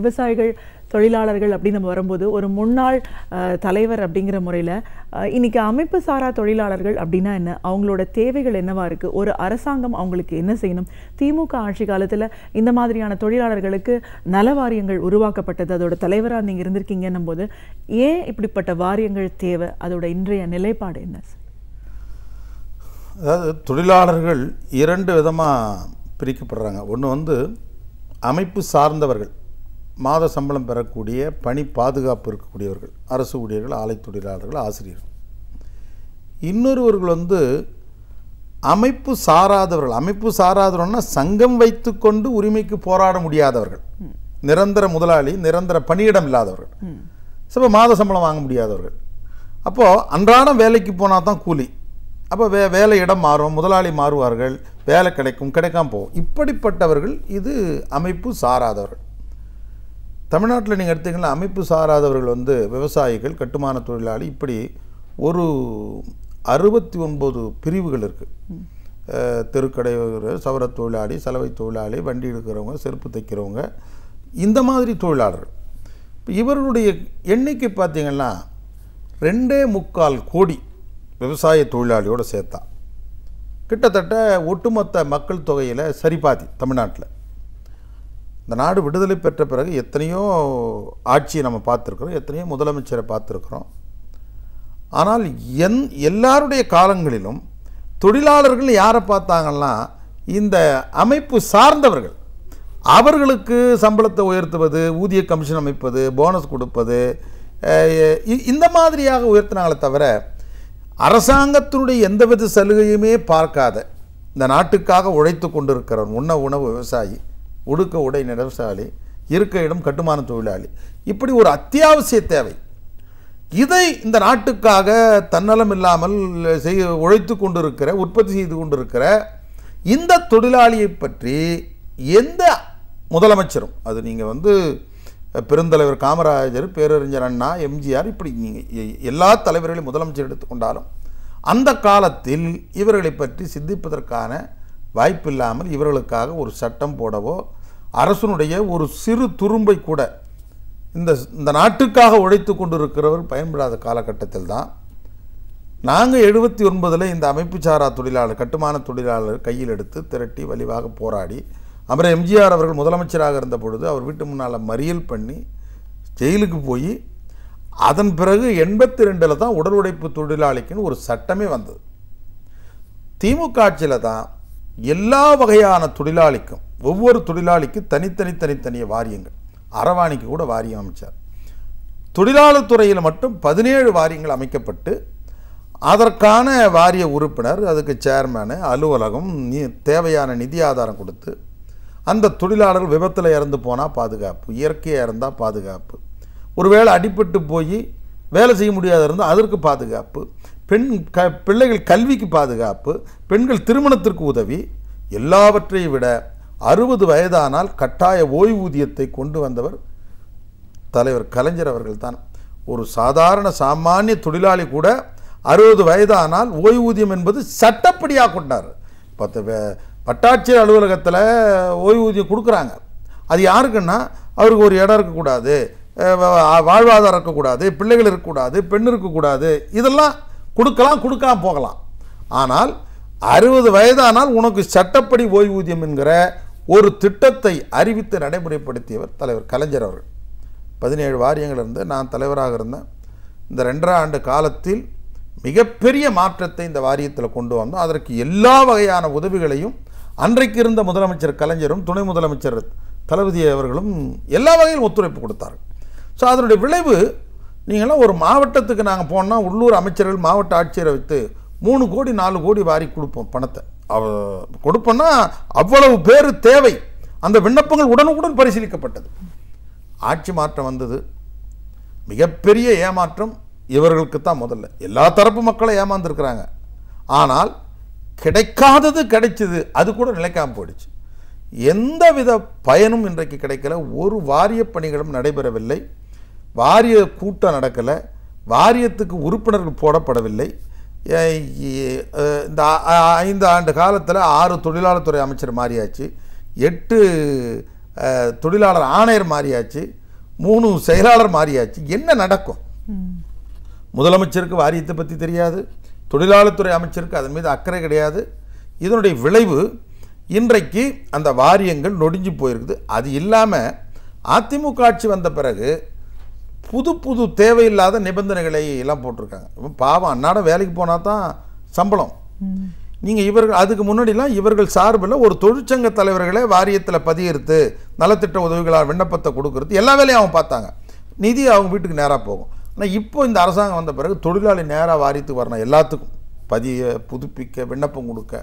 விவசாயிகள் பெண்கள் தொழிலாளர்கள் அப்படின்னு நம்ம வரும்போது ஒரு முன்னாள் தலைவர் அப்படிங்கிற முறையில் இன்றைக்கி அமைப்பு சாரா தொழிலாளர்கள் அப்படின்னா என்ன அவங்களோட தேவைகள் என்னவாக இருக்குது ஒரு அரசாங்கம் அவங்களுக்கு என்ன செய்யணும் திமுக ஆட்சி காலத்தில் இந்த மாதிரியான தொழிலாளர்களுக்கு நல வாரியங்கள் உருவாக்கப்பட்டது அதோட தலைவராக நீங்கள் இருந்திருக்கீங்கன்னும் போது ஏன் இப்படிப்பட்ட வாரியங்கள் தேவை அதோட இன்றைய நிலைப்பாடு என்ன
அதாவது தொழிலாளர்கள் இரண்டு விதமாக பிரிக்கப்படுறாங்க ஒன்று வந்து அமைப்பு சார்ந்தவர்கள் மாத சம்பளம் பெறக்கூடிய பணி பாதுகாப்பு இருக்கக்கூடியவர்கள் அரசு ஊழியர்கள் ஆலை தொழிலாளர்கள் ஆசிரியர்கள் இன்னொருவர்கள் வந்து அமைப்பு சாராதவர்கள் அமைப்பு சாராதவர்கள்னா சங்கம் வைத்துக்கொண்டு உரிமைக்கு போராட முடியாதவர்கள் நிரந்தர முதலாளி நிரந்தர பணியிடம் இல்லாதவர்கள் சில மாத சம்பளம் வாங்க முடியாதவர்கள் அப்போது அன்றாடம் வேலைக்கு போனால் தான் கூலி அப்போ வே வேலை இடம் மாறும் முதலாளி மாறுவார்கள் வேலை கிடைக்கும் கிடைக்காம போகும் இப்படிப்பட்டவர்கள் இது அமைப்பு சாராதவர்கள் தமிழ்நாட்டில் நீங்கள் எடுத்திங்கன்னா அமைப்பு சாராதவர்கள் வந்து விவசாயிகள் கட்டுமான தொழிலாளி இப்படி ஒரு அறுபத்தி ஒன்பது பிரிவுகள் இருக்குது தெருக்கடை சவர தொழிலாளி சலவை தொழிலாளி வண்டி எடுக்கிறவங்க செருப்பு தைக்கிறவங்க இந்த மாதிரி தொழிலாளர்கள் இவர்களுடைய எண்ணிக்கை பார்த்திங்கன்னா ரெண்டே முக்கால் கோடி விவசாய தொழிலாளியோடு சேர்த்தா கிட்டத்தட்ட ஒட்டுமொத்த மக்கள் தொகையில் சரிபாதி தமிழ்நாட்டில் இந்த நாடு விடுதலை பெற்ற பிறகு எத்தனையோ ஆட்சியை நம்ம பார்த்துருக்குறோம் எத்தனையோ முதலமைச்சரை பார்த்துருக்குறோம் ஆனால் என் எல்லாருடைய காலங்களிலும் தொழிலாளர்கள் யாரை பார்த்தாங்கன்னா இந்த அமைப்பு சார்ந்தவர்கள் அவர்களுக்கு சம்பளத்தை உயர்த்துவது ஊதிய கமிஷன் அமைப்பது போனஸ் கொடுப்பது இந்த மாதிரியாக உயர்த்தினாங்களே தவிர அரசாங்கத்தினுடைய எந்தவித சலுகையுமே பார்க்காத இந்த நாட்டுக்காக உழைத்து கொண்டிருக்கிறவன் உண்ண உணவு விவசாயி உடுக்க உடை நிலவசாலி இருக்க இடம் கட்டுமான தொழிலாளி இப்படி ஒரு அத்தியாவசிய தேவை இதை இந்த நாட்டுக்காக தன்னலம் இல்லாமல் செய்ய உழைத்து கொண்டிருக்கிற உற்பத்தி செய்து கொண்டிருக்கிற இந்த தொழிலாளியை பற்றி எந்த முதலமைச்சரும் அது நீங்கள் வந்து பெருந்தலைவர் காமராஜர் பேரறிஞர் அண்ணா எம்ஜிஆர் இப்படி நீங்கள் எல்லா தலைவர்களையும் முதலமைச்சர் எடுத்துக்கொண்டாலும் அந்த காலத்தில் இவர்களை பற்றி சிந்திப்பதற்கான வாய்ப்பில்லாமல் இவர்களுக்காக ஒரு சட்டம் போடவோ அரசனுடைய ஒரு சிறு துரும்பை கூட இந்த இந்த நாட்டுக்காக உழைத்து கொண்டிருக்கிறவர் பயன்படாத காலகட்டத்தில் தான் நாங்கள் எழுபத்தி ஒன்பதில் இந்த அமைப்பு சாரா தொழிலாளர் கட்டுமான தொழிலாளர் கையில் எடுத்து திரட்டி வலிவாக போராடி அப்புறம் எம்ஜிஆர் அவர்கள் முதலமைச்சராக இருந்த பொழுது அவர் வீட்டு முன்னால் மறியல் பண்ணி ஜெயிலுக்கு போய் அதன் பிறகு எண்பத்தி ரெண்டில் தான் உடல் உடைப்பு தொழிலாளிக்குன்னு ஒரு சட்டமே வந்தது திமுக ஆட்சியில் தான் எல்லா வகையான தொழிலாளிக்கும் ஒவ்வொரு தொழிலாளிக்கும் தனித்தனி தனித்தனிய வாரியங்கள் அரவாணிக்கு கூட வாரியம் அமைச்சார் தொழிலாளர் துறையில் மட்டும் பதினேழு வாரியங்கள் அமைக்கப்பட்டு அதற்கான வாரிய உறுப்பினர் அதுக்கு சேர்மேனு அலுவலகம் தேவையான நிதி ஆதாரம் கொடுத்து அந்த தொழிலாளர்கள் விபத்தில் இறந்து போனால் பாதுகாப்பு இயற்கையாக இறந்தால் பாதுகாப்பு ஒருவேளை அடிபட்டு போய் வேலை செய்ய முடியாத இருந்தால் அதற்கு பாதுகாப்பு பெண் க பிள்ளைகள் கல்விக்கு பாதுகாப்பு பெண்கள் திருமணத்திற்கு உதவி எல்லாவற்றையும் விட அறுபது வயதானால் கட்டாய ஓய்வூதியத்தை கொண்டு வந்தவர் தலைவர் கலைஞர் அவர்கள் தான் ஒரு சாதாரண சாமானிய தொழிலாளி கூட அறுபது வயதானால் ஓய்வூதியம் என்பது சட்டப்படியாக கொண்டார் பத்து பட்டாட்சியர் அலுவலகத்தில் ஓய்வூதியம் கொடுக்குறாங்க அது யாருக்குன்னா அவருக்கு ஒரு இடம் இருக்கக்கூடாது வாழ்வாதாரம் இருக்கக்கூடாது பிள்ளைகள் இருக்கக்கூடாது பெண் இருக்கக்கூடாது இதெல்லாம் கொடுக்கலாம் கொடுக்காம போகலாம் ஆனால் அறுபது வயதானால் உனக்கு சட்டப்படி ஓய்வூதியம் என்கிற ஒரு திட்டத்தை அறிவித்து நடைமுறைப்படுத்தியவர் தலைவர் கலைஞர் அவர்கள் பதினேழு வாரியங்கள் இருந்து நான் தலைவராக இருந்தேன் இந்த ரெண்டரை ஆண்டு காலத்தில் மிகப்பெரிய மாற்றத்தை இந்த வாரியத்தில் கொண்டு வந்தோம் அதற்கு எல்லா வகையான உதவிகளையும் அன்றைக்கு இருந்த முதலமைச்சர் கலைஞரும் துணை முதலமைச்சர் தளபதி அவர்களும் எல்லா வகையிலும் ஒத்துழைப்பு கொடுத்தார்கள் ஸோ அதனுடைய விளைவு நீங்களாம் ஒரு மாவட்டத்துக்கு நாங்கள் போனால் உள்ளூர் அமைச்சர்கள் மாவட்ட ஆட்சியரை வைத்து மூணு கோடி நாலு கோடி வாரி கொடுப்போம் பணத்தை அவ கொடுப்போன்னா அவ்வளவு பேர் தேவை அந்த விண்ணப்பங்கள் உடனுக்குடன் பரிசீலிக்கப்பட்டது ஆட்சி மாற்றம் வந்தது மிகப்பெரிய ஏமாற்றம் இவர்களுக்கு தான் முதல்ல எல்லா தரப்பு மக்களும் ஏமாந்துருக்கிறாங்க ஆனால் கிடைக்காதது கிடைச்சிது அது கூட நிலைக்காமல் போயிடுச்சு வித பயனும் இன்றைக்கு கிடைக்கல ஒரு வாரிய பணிகளும் நடைபெறவில்லை வாரிய கூட்டம் நடக்கலை வாரியத்துக்கு உறுப்பினர்கள் போடப்படவில்லை இந்த ஐந்து ஆண்டு காலத்தில் ஆறு தொழிலாளர் துறை அமைச்சர் மாறியாச்சு எட்டு தொழிலாளர் ஆணையர் மாறியாச்சு மூணு செயலாளர் மாறியாச்சு என்ன நடக்கும் முதலமைச்சருக்கு வாரியத்தை பற்றி தெரியாது தொழிலாளத்துறை அமைச்சருக்கு அதன் மீது அக்கறை கிடையாது இதனுடைய விளைவு இன்றைக்கு அந்த வாரியங்கள் நொடிஞ்சு போயிருக்குது அது இல்லாமல் அதிமுக ஆட்சி வந்த பிறகு புது புது தேவையில்லாத நிபந்தனைகளை எல்லாம் போட்டிருக்காங்க இப்போ பாவம் அன்னாடம் வேலைக்கு போனால் தான் சம்பளம் நீங்கள் இவர்கள் அதுக்கு முன்னாடிலாம் இவர்கள் சார்பில் ஒரு தொழிற்சங்க தலைவர்களை வாரியத்தில் பதியெடுத்து நலத்திட்ட உதவிகளால் விண்ணப்பத்தை கொடுக்கறது எல்லா வேலையும் அவங்க பார்த்தாங்க நிதி அவங்க வீட்டுக்கு நேராக போகும் ஆனால் இப்போ இந்த அரசாங்கம் வந்த பிறகு தொழிலாளி நேராக வாரியத்துக்கு வரணும் எல்லாத்துக்கும் பதிய புதுப்பிக்க விண்ணப்பம் கொடுக்க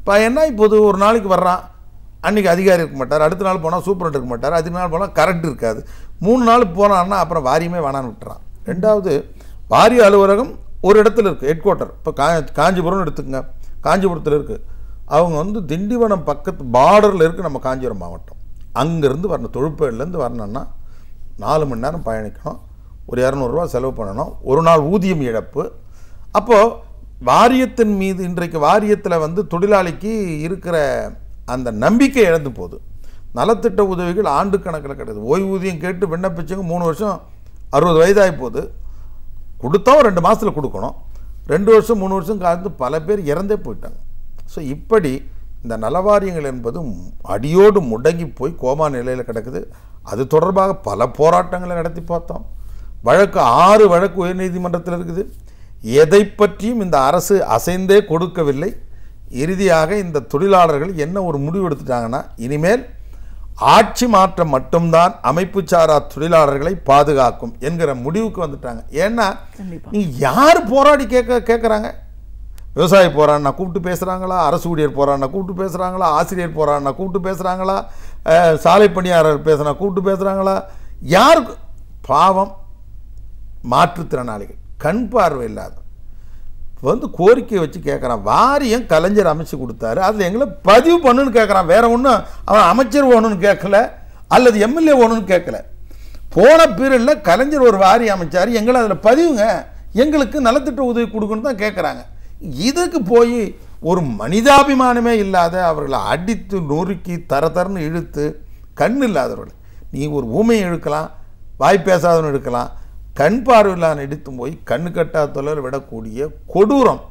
இப்போ என்ன இப்போது ஒரு நாளைக்கு வர்றான் அன்றைக்கி அதிகாரி இருக்க மாட்டார் அடுத்த நாள் போனால் சூப்பரண்ட் இருக்க மாட்டார் அதுக்கு நாள் போனால் கரண்ட் இருக்காது மூணு நாள் போனான்னா அப்புறம் வாரியமே வேணான்னு விட்டுறான் ரெண்டாவது வாரிய அலுவலகம் ஒரு இடத்துல இருக்குது ஹெட் குவார்ட்டர் இப்போ கா காஞ்சிபுரம்னு எடுத்துக்கங்க காஞ்சிபுரத்தில் இருக்குது அவங்க வந்து திண்டிவனம் பக்கத்து பார்டரில் இருக்குது நம்ம காஞ்சிபுரம் மாவட்டம் அங்கேருந்து வரணும் தொழுப்பேடிலேருந்து வரணும்னா நாலு மணி நேரம் பயணிக்கணும் ஒரு இரநூறுவா செலவு பண்ணணும் ஒரு நாள் ஊதியம் இழப்பு அப்போது வாரியத்தின் மீது இன்றைக்கு வாரியத்தில் வந்து தொழிலாளிக்கு இருக்கிற அந்த நம்பிக்கை இழந்து போகுது நலத்திட்ட உதவிகள் ஆண்டு கணக்கில் கிடையாது ஓய்வூதியம் கேட்டு விண்ணப்பிச்சவங்க மூணு வருஷம் அறுபது வயதாகி போகுது கொடுத்தோம் ரெண்டு மாதத்தில் கொடுக்கணும் ரெண்டு வருஷம் மூணு வருஷம் காலத்து பல பேர் இறந்தே போயிட்டாங்க ஸோ இப்படி இந்த நலவாரியங்கள் என்பது அடியோடு முடங்கி போய் கோமா நிலையில் கிடக்குது அது தொடர்பாக பல போராட்டங்களை நடத்தி பார்த்தோம் வழக்கு ஆறு வழக்கு உயர்நீதிமன்றத்தில் இருக்குது எதை பற்றியும் இந்த அரசு அசைந்தே கொடுக்கவில்லை இறுதியாக இந்த தொழிலாளர்கள் என்ன ஒரு முடிவு எடுத்துட்டாங்கன்னா இனிமேல் ஆட்சி மாற்றம் மட்டும்தான் அமைப்பு சாரா தொழிலாளர்களை பாதுகாக்கும் என்கிற முடிவுக்கு வந்துட்டாங்க ஏன்னா நீங்க யார் போராடி கேட்க கேட்குறாங்க விவசாயி போறான்னா கூப்பிட்டு பேசுகிறாங்களா அரசு ஊழியர் போகிறான்னா கூப்பிட்டு பேசுகிறாங்களா ஆசிரியர் போகிறான்னா கூப்பிட்டு பேசுகிறாங்களா சாலை பணியாளர் பேசுனா கூப்பிட்டு பேசுகிறாங்களா யாருக்கு பாவம் மாற்றுத்திறனாளிகள் கண் பார்வை இல்லாத வந்து கோரிக்கை வச்சு கேட்குறான் வாரியம் கலைஞர் அமைச்சு கொடுத்தாரு அதில் எங்களை பதிவு பண்ணுன்னு கேட்குறான் வேற ஒன்றும் அவன் அமைச்சர் ஒன்றுன்னு கேட்கல அல்லது எம்எல்ஏ ஒன்றுன்னு கேட்கல போன பீரியடில் கலைஞர் ஒரு வாரியம் அமைச்சார் எங்களை அதில் பதிவுங்க எங்களுக்கு நலத்திட்ட உதவி கொடுக்குன்னு தான் கேட்குறாங்க இதுக்கு போய் ஒரு மனிதாபிமானமே இல்லாத அவர்களை அடித்து நொறுக்கி தர தரன்னு இழுத்து கண் இல்லாதவர்கள் நீ ஒரு ஊமையை இழுக்கலாம் வாய் பேசாதவன் இழுக்கலாம் கண் பார்வையிலான் இடித்து போய் கண்ணு கட்டா தொழில் விடக்கூடிய கொடூரம்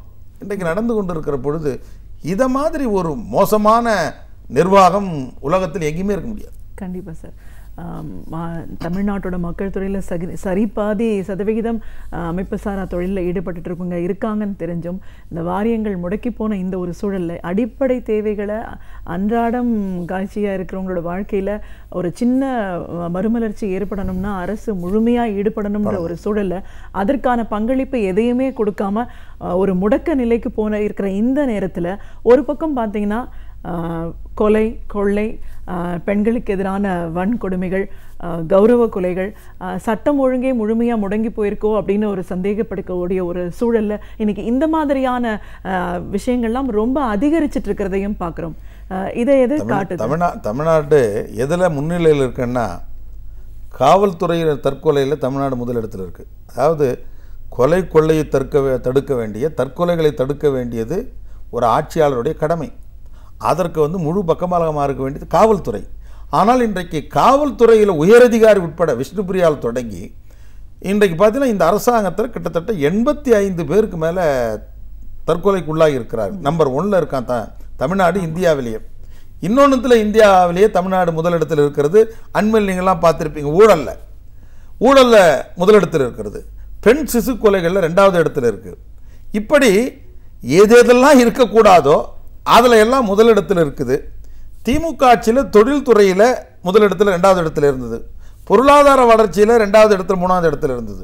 இன்றைக்கு நடந்து கொண்டிருக்கிற பொழுது இதை மாதிரி ஒரு மோசமான நிர்வாகம் உலகத்தில் எங்கேயுமே இருக்க
முடியாது கண்டிப்பாக சார் தமிழ்நாட்டோட மக்கள் துறையில் சகி சரி பாதி சதவிகிதம் அமைப்பு சாரா தொழிலில் ஈடுபட்டு இருக்குங்க இருக்காங்கன்னு தெரிஞ்சும் இந்த வாரியங்கள் முடக்கி போன இந்த ஒரு சூழலில் அடிப்படை தேவைகளை அன்றாடம் காட்சியாக இருக்கிறவங்களோட வாழ்க்கையில் ஒரு சின்ன மறுமலர்ச்சி ஏற்படணும்னா அரசு முழுமையாக ஈடுபடணுன்ற ஒரு சூழலில் அதற்கான பங்களிப்பு எதையுமே கொடுக்காம ஒரு முடக்க நிலைக்கு போன இருக்கிற இந்த நேரத்தில் ஒரு பக்கம் பார்த்தீங்கன்னா கொலை கொள்ளை பெண்களுக்கு எதிரான வன்கொடுமைகள் கௌரவ கொலைகள் சட்டம் ஒழுங்கே முழுமையாக முடங்கி போயிருக்கோ அப்படின்னு ஒரு சந்தேகப்படுக்கக்கூடிய ஒரு சூழலில் இன்றைக்கி இந்த மாதிரியான விஷயங்கள்லாம் ரொம்ப அதிகரிச்சிட்டு இருக்கிறதையும் பார்க்குறோம் இதை எது காட்டு தமிழ்நா
தமிழ்நாடு எதில் முன்னிலையில் இருக்குன்னா காவல்துறையில் தற்கொலையில் தமிழ்நாடு முதலிடத்தில் இருக்குது அதாவது கொலை கொள்ளையை தற்க தடுக்க வேண்டிய தற்கொலைகளை தடுக்க வேண்டியது ஒரு ஆட்சியாளருடைய கடமை அதற்கு வந்து முழு பக்கமாக இருக்க வேண்டியது காவல்துறை ஆனால் இன்றைக்கு காவல்துறையில் உயரதிகாரி உட்பட விஷ்ணுபுரியால் தொடங்கி இன்றைக்கு பார்த்தீங்கன்னா இந்த அரசாங்கத்தில் கிட்டத்தட்ட எண்பத்தி ஐந்து பேருக்கு மேலே தற்கொலைக்குள்ளாகி இருக்கிறார் நம்பர் ஒன்னில் இருக்கான் தான் தமிழ்நாடு இந்தியாவிலேயே இன்னொன்றுத்தில் இந்தியாவிலேயே தமிழ்நாடு முதலிடத்தில் இருக்கிறது அண்மையில் நீங்களாம் பார்த்துருப்பீங்க ஊழலில் ஊழலில் முதலிடத்தில் இருக்கிறது பெண் சிசு கொலைகளில் ரெண்டாவது இடத்துல இருக்குது இப்படி ஏதேதெல்லாம் இருக்கக்கூடாதோ அதில் எல்லாம் முதலிடத்தில் இருக்குது திமுக ஆட்சியில் தொழில்துறையில் முதலிடத்தில் ரெண்டாவது இடத்துல இருந்தது பொருளாதார வளர்ச்சியில் ரெண்டாவது இடத்துல மூணாவது இடத்துல இருந்தது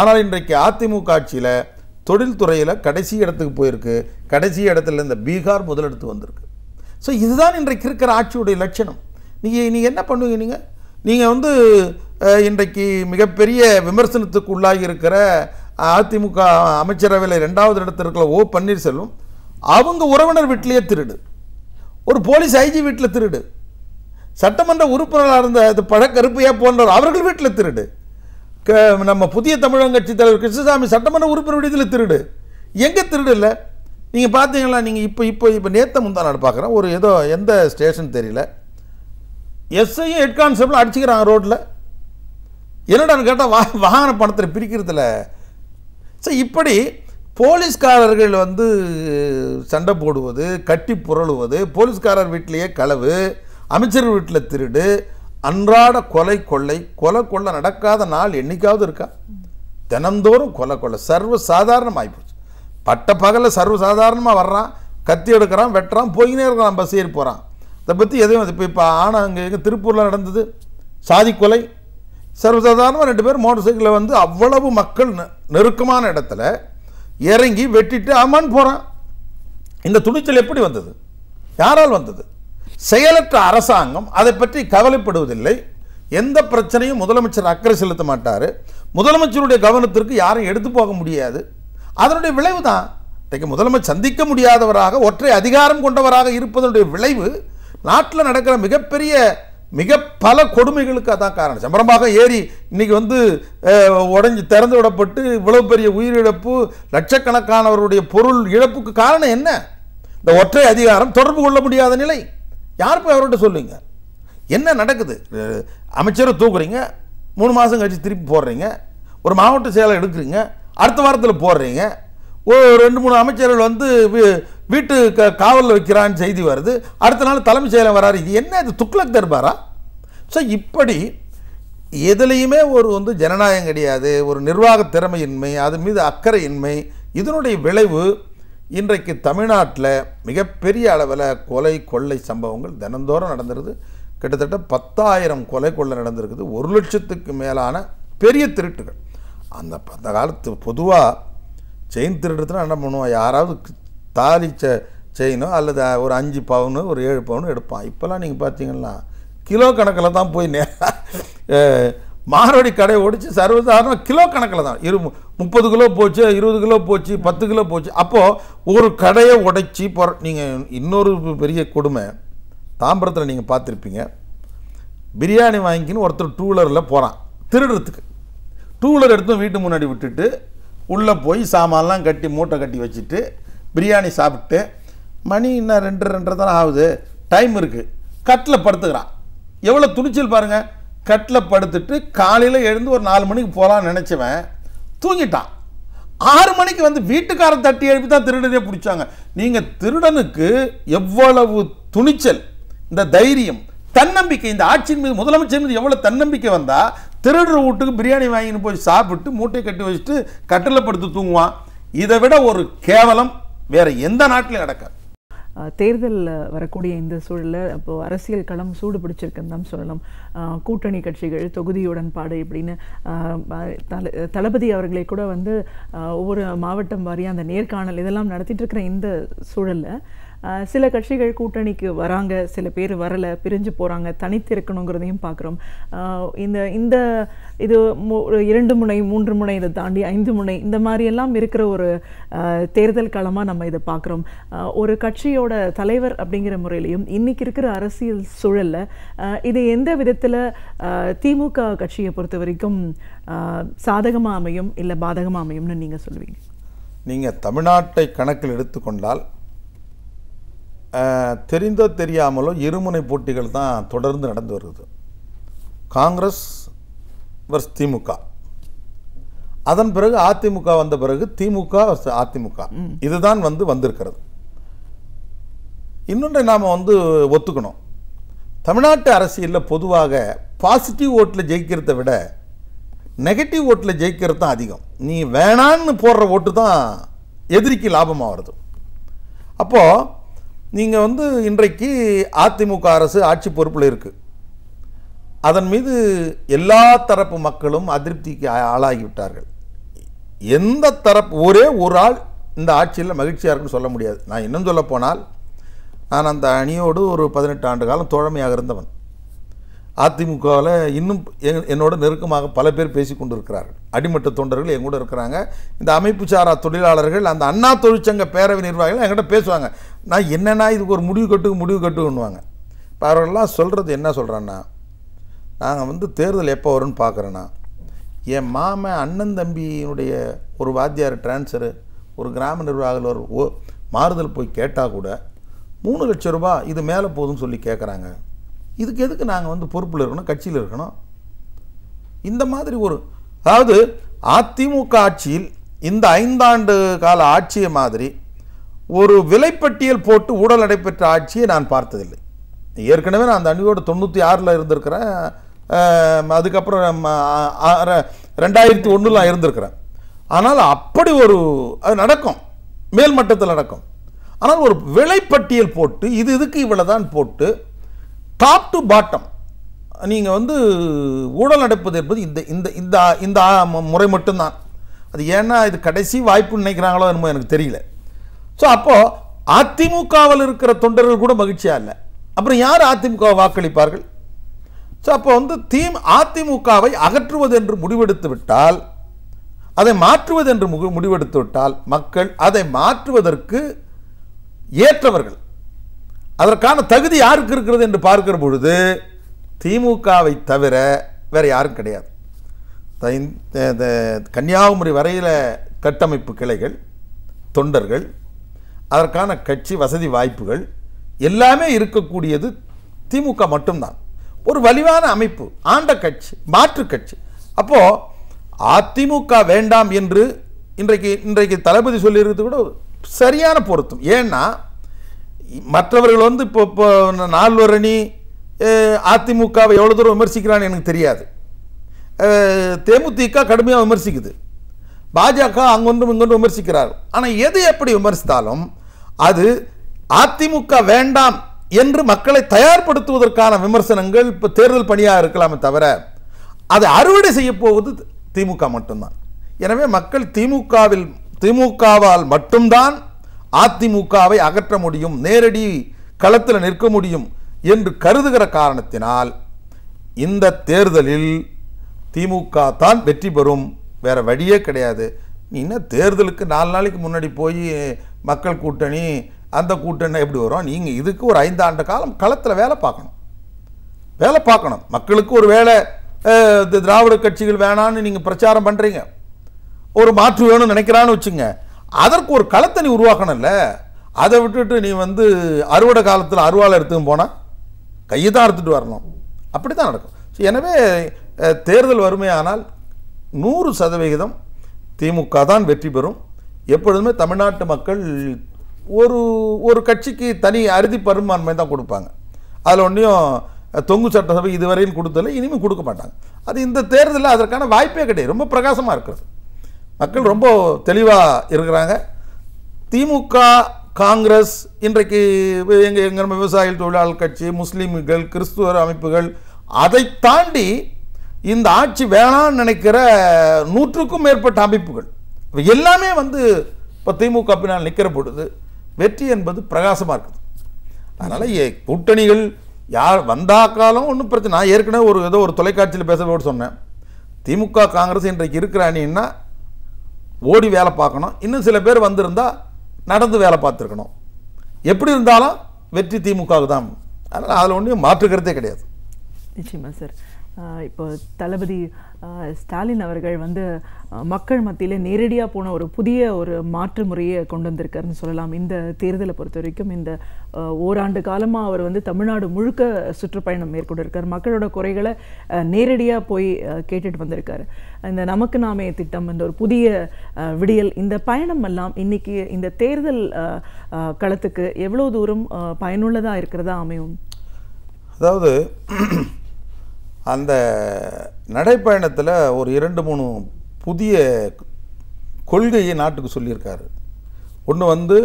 ஆனால் இன்றைக்கு அதிமுக ஆட்சியில் தொழில்துறையில் கடைசி இடத்துக்கு போயிருக்கு கடைசி இடத்துல இந்த பீகார் முதலிடத்து வந்திருக்கு ஸோ இதுதான் இன்றைக்கு இருக்கிற ஆட்சியுடைய லட்சணம் நீங்கள் நீங்கள் என்ன பண்ணுவீங்க நீங்கள் நீங்கள் வந்து இன்றைக்கு மிகப்பெரிய விமர்சனத்துக்கு உள்ளாகி இருக்கிற அதிமுக அமைச்சரவையில் ரெண்டாவது இடத்துல இருக்கிற ஓ பன்னீர்செல்வம் அவங்க உறவினர் வீட்டிலேயே திருடு ஒரு போலீஸ் ஐஜி வீட்டில் திருடு சட்டமன்ற உறுப்பினராக இருந்த அது பழக்கருப்பையா போன்றவர் அவர்கள் வீட்டில் திருடு க நம்ம புதிய தமிழகம் கட்சி தலைவர் கிருஷ்ணசாமி சட்டமன்ற உறுப்பினர் விடுதியில் திருடு எங்கே திருடு இல்லை நீங்கள் பார்த்தீங்களா நீங்கள் இப்போ இப்போ இப்போ நேற்று முந்தா நாடு பார்க்குறேன் ஒரு ஏதோ எந்த ஸ்டேஷன் தெரியல எஸ்ஐயும் ஹெட் கான்ஸ்டபிளும் அடிச்சுக்கிறாங்க ரோட்டில் என்னடான்னு கேட்டால் வா வாகன பணத்தை பிரிக்கிறதுல சரி இப்படி போலீஸ்காரர்கள் வந்து சண்டை போடுவது கட்டி புரளுவது போலீஸ்காரர் வீட்டிலேயே களவு அமைச்சர் வீட்டில் திருடு அன்றாட கொலை கொள்ளை கொலை கொள்ளை நடக்காத நாள் என்றைக்காவது இருக்கா தினந்தோறும் கொலை கொள்ளை சர்வ சாதாரணம் ஆகிப்போச்சு பட்ட பகலில் சர்வ சாதாரணமாக வர்றான் கத்தி எடுக்கிறான் வெட்டுறான் போயினே இருக்கிறான் பஸ் ஏறி போகிறான் இதை பற்றி எதுவும் இப்போ இப்போ ஆனால் அங்கே எங்கே திருப்பூரில் நடந்தது சாதி கொலை சர்வசாதாரணமாக ரெண்டு பேர் மோட்டர் சைக்கிளில் வந்து அவ்வளவு மக்கள் நெருக்கமான இடத்துல இறங்கி வெட்டிட்டு ஆமான்னு போகிறான் இந்த துணிச்சல் எப்படி வந்தது யாரால் வந்தது செயலற்ற அரசாங்கம் அதை பற்றி கவலைப்படுவதில்லை எந்த பிரச்சனையும் முதலமைச்சர் அக்கறை செலுத்த மாட்டார் முதலமைச்சருடைய கவனத்திற்கு யாரும் எடுத்து போக முடியாது அதனுடைய விளைவு தான் இன்றைக்கு முதலமைச்சர் சந்திக்க முடியாதவராக ஒற்றை அதிகாரம் கொண்டவராக இருப்பதனுடைய விளைவு நாட்டில் நடக்கிற மிகப்பெரிய மிக பல கொடுமைகளுக்கு அதான் காரணம் செம்பரம்பாக்கம் ஏறி இன்றைக்கி வந்து உடஞ்சி திறந்து விடப்பட்டு இவ்வளவு பெரிய உயிரிழப்பு லட்சக்கணக்கானவருடைய பொருள் இழப்புக்கு காரணம் என்ன இந்த ஒற்றை அதிகாரம் தொடர்பு கொள்ள முடியாத நிலை யார் போய் அவர்கிட்ட சொல்லுங்க என்ன நடக்குது அமைச்சரை தூக்குறீங்க மூணு மாதம் கழித்து திருப்பி போடுறீங்க ஒரு மாவட்ட செயலை எடுக்கிறீங்க அடுத்த வாரத்தில் போடுறீங்க ஓ ரெண்டு மூணு அமைச்சர்கள் வந்து வீட்டு க காவலில் வைக்கிறான்னு செய்தி வருது அடுத்த நாள் தலைமைச் செயலர் வராரு இது என்ன இது துக்ளக் தர்பாரா ஸோ இப்படி எதுலேயுமே ஒரு வந்து ஜனநாயகம் கிடையாது ஒரு நிர்வாக திறமையின்மை அது மீது அக்கறையின்மை இதனுடைய விளைவு இன்றைக்கு தமிழ்நாட்டில் மிகப்பெரிய அளவில் கொலை கொள்ளை சம்பவங்கள் தினந்தோறும் நடந்துருது கிட்டத்தட்ட பத்தாயிரம் கொலை கொள்ளை நடந்திருக்குது ஒரு லட்சத்துக்கு மேலான பெரிய திருட்டுகள் அந்த அந்த காலத்து பொதுவாக செயின் திருடுறதுனா என்ன பண்ணுவான் யாராவது தாலி செ செயினோ அல்லது ஒரு அஞ்சு பவுனு ஒரு ஏழு பவுனு எடுப்பான் இப்போல்லாம் நீங்கள் பார்த்தீங்கன்னா கிலோ கணக்கில் தான் போய் நே மாரோடி கடை ஒடிச்சு சர்வதாரணம் கிலோ கணக்கில் தான் இரு முப்பது கிலோ போச்சு இருபது கிலோ போச்சு பத்து கிலோ போச்சு அப்போது ஒரு கடையை உடைச்சி பொற நீங்கள் இன்னொரு பெரிய கொடுமை தாம்பரத்தில் நீங்கள் பார்த்துருப்பீங்க பிரியாணி வாங்கிக்கின்னு ஒருத்தர் வீலரில் போகிறான் திருடுறதுக்கு டூவீலர் எடுத்து வீட்டு முன்னாடி விட்டுட்டு உள்ளே போய் சாமான்லாம் கட்டி மூட்டை கட்டி வச்சுட்டு பிரியாணி சாப்பிட்டு மணி இன்னும் ரெண்டு ரெண்டரை தானே ஆகுது டைம் இருக்குது கட்டில் படுத்துக்கிறான் எவ்வளோ துணிச்சல் பாருங்கள் கட்டில் படுத்துட்டு காலையில் எழுந்து ஒரு நாலு மணிக்கு போகலான்னு நினச்சவன் தூங்கிட்டான் ஆறு மணிக்கு வந்து வீட்டுக்காரன் தட்டி எழுப்பி தான் திருடனே பிடிச்சாங்க நீங்கள் திருடனுக்கு எவ்வளவு துணிச்சல் இந்த தைரியம் தன்னம்பிக்கை இந்த ஆட்சியின் மீது முதலமைச்சர் மீது எவ்வளோ தன்னம்பிக்கை வந்தால் திருடுற வீட்டுக்கு பிரியாணி வாங்கின்னு போய் சாப்பிட்டு மூட்டை கட்டி வச்சுட்டு கட்டில் படுத்து தூங்குவான் இதை விட ஒரு கேவலம் வேற எந்த நாட்டிலும்
நடக்காது தேர்தல் வரக்கூடிய இந்த சூழலில் இப்போ அரசியல் களம் சூடு பிடிச்சிருக்குன்னு தான் சொல்லலாம் கூட்டணி கட்சிகள் தொகுதியுடன் பாடு இப்படின்னு தளபதி அவர்களை கூட வந்து ஒவ்வொரு மாவட்டம் வாரியாக அந்த நேர்காணல் இதெல்லாம் நடத்திட்டு இருக்கிற இந்த சூழலில் சில கட்சிகள் கூட்டணிக்கு வராங்க சில பேர் வரலை பிரிஞ்சு போகிறாங்க தனித்து இருக்கணுங்கிறதையும் பார்க்குறோம் இந்த இந்த இது இரண்டு முனை மூன்று முனை இதை தாண்டி ஐந்து முனை இந்த மாதிரியெல்லாம் இருக்கிற ஒரு தேர்தல் காலமாக நம்ம இதை பார்க்குறோம் ஒரு கட்சியோட தலைவர் அப்படிங்கிற முறையிலையும் இன்றைக்கி இருக்கிற அரசியல் சூழலில் இது எந்த விதத்தில் திமுக கட்சியை பொறுத்த வரைக்கும் சாதகமாக அமையும் இல்லை பாதகமாக அமையும்னு நீங்கள் சொல்லுவீங்க
நீங்கள் தமிழ்நாட்டை கணக்கில் எடுத்துக்கொண்டால் தெரிந்தோ தெரியாமலோ இருமுனை போட்டிகள் தான் தொடர்ந்து நடந்து வருது காங்கிரஸ் வர்ஸ் திமுக அதன் பிறகு அதிமுக வந்த பிறகு திமுக அதிமுக இதுதான் வந்து வந்திருக்கிறது இன்னொன்று நாம் வந்து ஒத்துக்கணும் தமிழ்நாட்டு அரசியலில் பொதுவாக பாசிட்டிவ் ஓட்டில் ஜெயிக்கிறத விட நெகட்டிவ் ஓட்டில் ஜெயிக்கிறது தான் அதிகம் நீ வேணான்னு போடுற ஓட்டு தான் எதிரிக்கு லாபமாக வருது அப்போது நீங்கள் வந்து இன்றைக்கு அதிமுக அரசு ஆட்சி பொறுப்பில் இருக்குது அதன் மீது எல்லா தரப்பு மக்களும் அதிருப்திக்கு ஆளாகிவிட்டார்கள் எந்த தரப்பு ஒரே ஒரு ஆள் இந்த ஆட்சியில் மகிழ்ச்சியாக இருக்குன்னு சொல்ல முடியாது நான் இன்னும் சொல்ல போனால் நான் அந்த அணியோடு ஒரு பதினெட்டு ஆண்டு காலம் தோழமையாக இருந்தவன் அதிமுகவில் இன்னும் என்னோட நெருக்கமாக பல பேர் பேசி கொண்டிருக்கிறார்கள் அடிமட்ட தொண்டர்கள் எங்கூட இருக்கிறாங்க இந்த அமைப்பு சாரா தொழிலாளர்கள் அந்த அண்ணா தொழிற்சங்க பேரவை நிர்வாகிகள் என்கிட்ட பேசுவாங்க நான் என்னென்னா இதுக்கு ஒரு முடிவு கட்டுக்கு முடிவு கட்டுன்னுவாங்க இப்போ அவர்கள்லாம் சொல்கிறது என்ன சொல்கிறேன்னா நாங்கள் வந்து தேர்தல் எப்போ வரும்னு பார்க்குறேன்னா என் மாமன் அண்ணன் தம்பியினுடைய ஒரு வாத்தியார் டிரான்ஸ்ஃபரு ஒரு கிராம நிர்வாகிகள் ஒரு மாறுதல் போய் கேட்டால் கூட மூணு லட்ச ரூபா இது மேலே போதும்னு சொல்லி கேட்குறாங்க இதுக்கு எதுக்கு நாங்கள் வந்து பொறுப்பில் இருக்கணும் கட்சியில் இருக்கணும் இந்த மாதிரி ஒரு அதாவது அதிமுக ஆட்சியில் இந்த ஐந்தாண்டு கால ஆட்சியை மாதிரி ஒரு விலைப்பட்டியல் போட்டு ஊழல் நடைபெற்ற ஆட்சியை நான் பார்த்ததில்லை ஏற்கனவே நான் அந்த அணியோடு தொண்ணூற்றி ஆறில் இருந்திருக்கிறேன் அதுக்கப்புறம் ரெண்டாயிரத்தி ஒன்றில் இருந்திருக்கிறேன் ஆனால் அப்படி ஒரு அது நடக்கும் மேல்மட்டத்தில் நடக்கும் ஆனால் ஒரு விலைப்பட்டியல் போட்டு இது இதுக்கு இவ்வளோ தான் போட்டு டாப் டு பாட்டம் நீங்கள் வந்து ஊழல் நடப்பது என்பது இந்த இந்த இந்த இந்த முறை மட்டும்தான் அது ஏன்னா இது கடைசி வாய்ப்பு நினைக்கிறாங்களோ என்னமோ எனக்கு தெரியல ஸோ அப்போது அதிமுகவில் இருக்கிற தொண்டர்கள் கூட மகிழ்ச்சியாக இல்லை அப்புறம் யார் அதிமுக வாக்களிப்பார்கள் ஸோ அப்போ வந்து தீம் அதிமுகவை அகற்றுவது என்று முடிவெடுத்து விட்டால் அதை மாற்றுவது என்று முடிவெடுத்து விட்டால் மக்கள் அதை மாற்றுவதற்கு ஏற்றவர்கள் அதற்கான தகுதி யாருக்கு இருக்கிறது என்று பார்க்கிற பொழுது திமுகவை தவிர வேறு யாரும் கிடையாது கன்னியாகுமரி வரையில் கட்டமைப்பு கிளைகள் தொண்டர்கள் அதற்கான கட்சி வசதி வாய்ப்புகள் எல்லாமே இருக்கக்கூடியது திமுக மட்டும்தான் ஒரு வலிவான அமைப்பு ஆண்ட கட்சி மாற்று கட்சி அப்போது அதிமுக வேண்டாம் என்று இன்றைக்கு இன்றைக்கு தளபதி சொல்லியிருக்கிறது கூட சரியான பொருத்தம் ஏன்னா மற்றவர்கள் வந்து இப்போ இப்போ நால்வரணி அதிமுகவை எவ்வளோ தூரம் விமர்சிக்கிறான்னு எனக்கு தெரியாது தேமுதிக கடுமையாக விமர்சிக்குது பாஜக அங்கொன்றும் இங்கொன்றும் விமர்சிக்கிறார் ஆனால் எது எப்படி விமர்சித்தாலும் அது அதிமுக வேண்டாம் என்று மக்களை தயார்படுத்துவதற்கான விமர்சனங்கள் இப்போ தேர்தல் பணியாக இருக்கலாமே தவிர அதை அறுவடை செய்யப்போவது போவது திமுக மட்டும்தான் எனவே மக்கள் திமுகவில் திமுகவால் மட்டும்தான் அதிமுகவை அகற்ற முடியும் நேரடி களத்தில் நிற்க முடியும் என்று கருதுகிற காரணத்தினால் இந்த தேர்தலில் திமுக தான் வெற்றி பெறும் வேறு வழியே கிடையாது நீ என்ன தேர்தலுக்கு நாலு நாளைக்கு முன்னாடி போய் மக்கள் கூட்டணி அந்த கூட்டணி எப்படி வரும் நீங்கள் இதுக்கு ஒரு ஐந்தாண்டு காலம் களத்தில் வேலை பார்க்கணும் வேலை பார்க்கணும் மக்களுக்கு ஒரு வேலை திராவிட கட்சிகள் வேணான்னு நீங்கள் பிரச்சாரம் பண்ணுறீங்க ஒரு மாற்று வேணும்னு நினைக்கிறான்னு வச்சுங்க அதற்கு ஒரு களத்தை நீ உருவாக்கணும்ல அதை விட்டுட்டு நீ வந்து அறுவடை காலத்தில் அருவாளை எடுத்துன்னு போனால் கையை தான் அறுத்துட்டு வரணும் அப்படி தான் நடக்கும் ஸோ எனவே தேர்தல் வறுமையானால் நூறு சதவிகிதம் திமுக தான் வெற்றி பெறும் எப்பொழுதுமே தமிழ்நாட்டு மக்கள் ஒரு ஒரு கட்சிக்கு தனி அறுதி பெரும்பான்மை தான் கொடுப்பாங்க அதில் ஒன்றையும் தொங்கு சட்டசபை இதுவரையும் கொடுத்தல இனிமேல் கொடுக்க மாட்டாங்க அது இந்த தேர்தலில் அதற்கான வாய்ப்பே கிடையாது ரொம்ப பிரகாசமாக இருக்கிறது மக்கள் ரொம்ப தெளிவாக இருக்கிறாங்க திமுக காங்கிரஸ் இன்றைக்கு எங்கள் எங்கள் நம்ம விவசாயிகள் தொழிலாளர் கட்சி முஸ்லீம்கள் கிறிஸ்துவர் அமைப்புகள் அதை தாண்டி இந்த ஆட்சி வேணான்னு நினைக்கிற நூற்றுக்கும் மேற்பட்ட அமைப்புகள் இப்போ எல்லாமே வந்து இப்போ திமுக பின்னால் நிற்கிற பொழுது வெற்றி என்பது பிரகாசமாக இருக்குது அதனால் கூட்டணிகள் யார் வந்தாக்காலும் ஒன்றும் பிரச்சனை நான் ஏற்கனவே ஒரு ஏதோ ஒரு தொலைக்காட்சியில் பேசுகிறதோடு சொன்னேன் திமுக காங்கிரஸ் இன்றைக்கு இருக்கிற அணின்னா ஓடி வேலை பார்க்கணும் இன்னும் சில பேர் வந்திருந்தால் நடந்து வேலை பார்த்துருக்கணும் எப்படி இருந்தாலும் வெற்றி திமுகவுக்கு தான் அதனால் அதில் ஒன்றும் மாற்றுக்கிறதே கிடையாது
நிச்சயமாக சார் இப்போ தளபதி ஸ்டாலின் அவர்கள் வந்து மக்கள் மத்தியிலே நேரடியாக போன ஒரு புதிய ஒரு மாற்று முறையை கொண்டு வந்திருக்காருன்னு சொல்லலாம் இந்த தேர்தலை பொறுத்த வரைக்கும் இந்த ஓராண்டு காலமாக அவர் வந்து தமிழ்நாடு முழுக்க சுற்றுப்பயணம் மேற்கொண்டிருக்கார் மக்களோட குறைகளை நேரடியாக போய் கேட்டுட்டு வந்திருக்காரு இந்த நமக்கு நாமே திட்டம் என்ற ஒரு புதிய விடியல் இந்த பயணம் எல்லாம் இன்னைக்கு இந்த தேர்தல் களத்துக்கு எவ்வளோ தூரம் பயனுள்ளதாக இருக்கிறதா அமையும்
அதாவது அந்த நடைப்பயணத்தில் ஒரு இரண்டு மூணு புதிய கொள்கையை நாட்டுக்கு சொல்லியிருக்காரு ஒன்று வந்து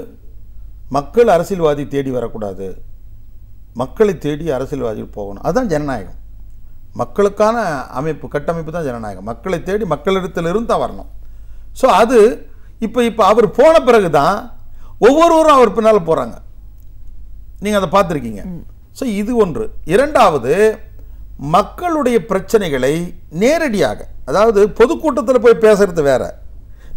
மக்கள் அரசியல்வாதி தேடி வரக்கூடாது மக்களை தேடி அரசியல்வாதிகள் போகணும் அதுதான் ஜனநாயகம் மக்களுக்கான அமைப்பு கட்டமைப்பு தான் ஜனநாயகம் மக்களை தேடி மக்களிடத்திலிருந்து தான் வரணும் ஸோ அது இப்போ இப்போ அவர் போன பிறகு தான் ஒவ்வொருவரும் அவர் பின்னால் போகிறாங்க நீங்கள் அதை பார்த்துருக்கீங்க ஸோ இது ஒன்று இரண்டாவது மக்களுடைய பிரச்சனைகளை நேரடியாக அதாவது பொதுக்கூட்டத்தில் போய் பேசுகிறது வேறு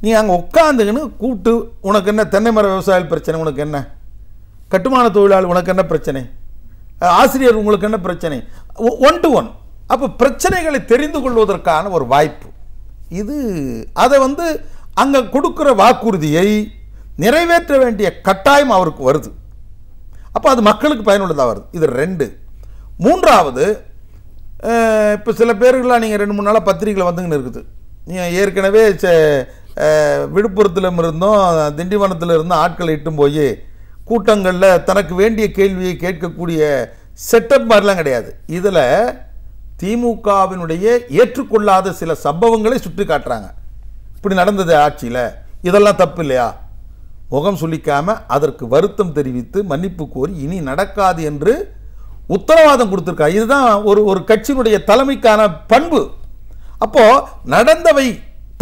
நீ அங்கே உட்காந்துக்கின்னு கூட்டு உனக்கு என்ன தென்னை மர விவசாய பிரச்சனை உனக்கு என்ன கட்டுமான தொழிலாளி உனக்கு என்ன பிரச்சனை ஆசிரியர் உங்களுக்கு என்ன பிரச்சனை ஒன் டு ஒன் அப்போ பிரச்சனைகளை தெரிந்து கொள்வதற்கான ஒரு வாய்ப்பு இது அதை வந்து அங்கே கொடுக்குற வாக்குறுதியை நிறைவேற்ற வேண்டிய கட்டாயம் அவருக்கு வருது அப்போ அது மக்களுக்கு பயனுள்ளதாக வருது இது ரெண்டு மூன்றாவது இப்போ சில பேருக்கெலாம் நீங்கள் ரெண்டு மூணு நாளாக பத்திரிகையில் வந்துங்கன்னு இருக்குது நீங்கள் ஏற்கனவே ச விழுப்புரத்தில் இருந்தோம் திண்டிவனத்தில் இருந்தும் ஆட்களை இட்டும் போய் கூட்டங்களில் தனக்கு வேண்டிய கேள்வியை கேட்கக்கூடிய செட்டப் மாதிரிலாம் கிடையாது இதில் திமுகவினுடைய ஏற்றுக்கொள்ளாத சில சம்பவங்களை சுட்டி காட்டுறாங்க இப்படி நடந்தது ஆட்சியில் இதெல்லாம் தப்பு இல்லையா முகம் சொல்லிக்காம அதற்கு வருத்தம் தெரிவித்து மன்னிப்பு கோரி இனி நடக்காது என்று உத்தரவாதம் கொடுத்துருக்காங்க இதுதான் ஒரு ஒரு கட்சியினுடைய தலைமைக்கான பண்பு அப்போ நடந்தவை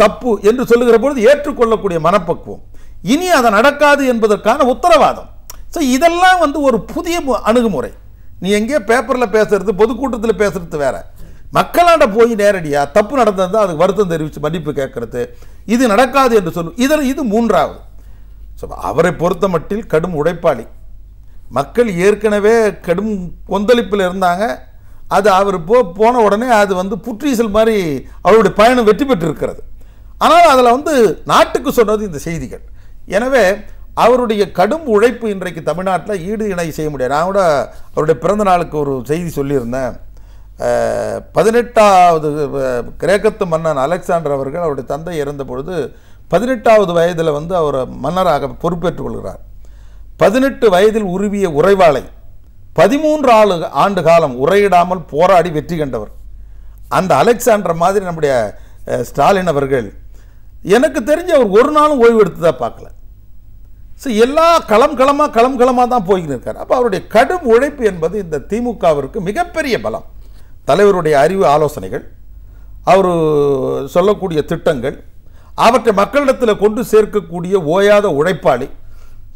தப்பு என்று சொல்லுகிற பொழுது ஏற்றுக்கொள்ளக்கூடிய மனப்பக்குவம் இனி அதை நடக்காது என்பதற்கான உத்தரவாதம் ஸோ இதெல்லாம் வந்து ஒரு புதிய அணுகுமுறை நீ எங்கேயோ பேப்பரில் பேசுகிறது பொதுக்கூட்டத்தில் பேசுறது வேறு மக்களாண்ட போய் நேரடியாக தப்பு நடந்தது அதுக்கு வருத்தம் தெரிவித்து மன்னிப்பு கேட்கறது இது நடக்காது என்று சொல்லும் இதில் இது மூன்றாவது ஸோ அவரை பொறுத்த மட்டில் கடும் உழைப்பாளி மக்கள் ஏற்கனவே கடும் கொந்தளிப்பில் இருந்தாங்க அது அவர் போ போன உடனே அது வந்து புற்றீசல் மாதிரி அவருடைய பயணம் வெற்றி பெற்றிருக்கிறது ஆனால் அதில் வந்து நாட்டுக்கு சொன்னது இந்த செய்திகள் எனவே அவருடைய கடும் உழைப்பு இன்றைக்கு தமிழ்நாட்டில் ஈடு இணை செய்ய முடியாது நான் கூட அவருடைய பிறந்த நாளுக்கு ஒரு செய்தி சொல்லியிருந்தேன் பதினெட்டாவது கிரேக்கத்து மன்னன் அலெக்சாண்டர் அவர்கள் அவருடைய தந்தை இறந்த பொழுது பதினெட்டாவது வயதில் வந்து அவர் மன்னராக பொறுப்பேற்றுக் கொள்கிறார் பதினெட்டு வயதில் உருவிய உறைவாளை பதிமூன்று ஆளு ஆண்டு காலம் உரையிடாமல் போராடி வெற்றி கண்டவர் அந்த அலெக்சாண்டர் மாதிரி நம்முடைய ஸ்டாலின் அவர்கள் எனக்கு தெரிஞ்ச அவர் ஒரு நாளும் ஓய்வு எடுத்து தான் பார்க்கல ஸோ எல்லா களம் களமாக களம் களமாக தான் போய்கிட்டு இருக்கார் அப்போ அவருடைய கடும் உழைப்பு என்பது இந்த திமுகவிற்கு மிகப்பெரிய பலம் தலைவருடைய அறிவு ஆலோசனைகள் அவர் சொல்லக்கூடிய திட்டங்கள் அவற்றை மக்களிடத்தில் கொண்டு சேர்க்கக்கூடிய ஓயாத உழைப்பாளி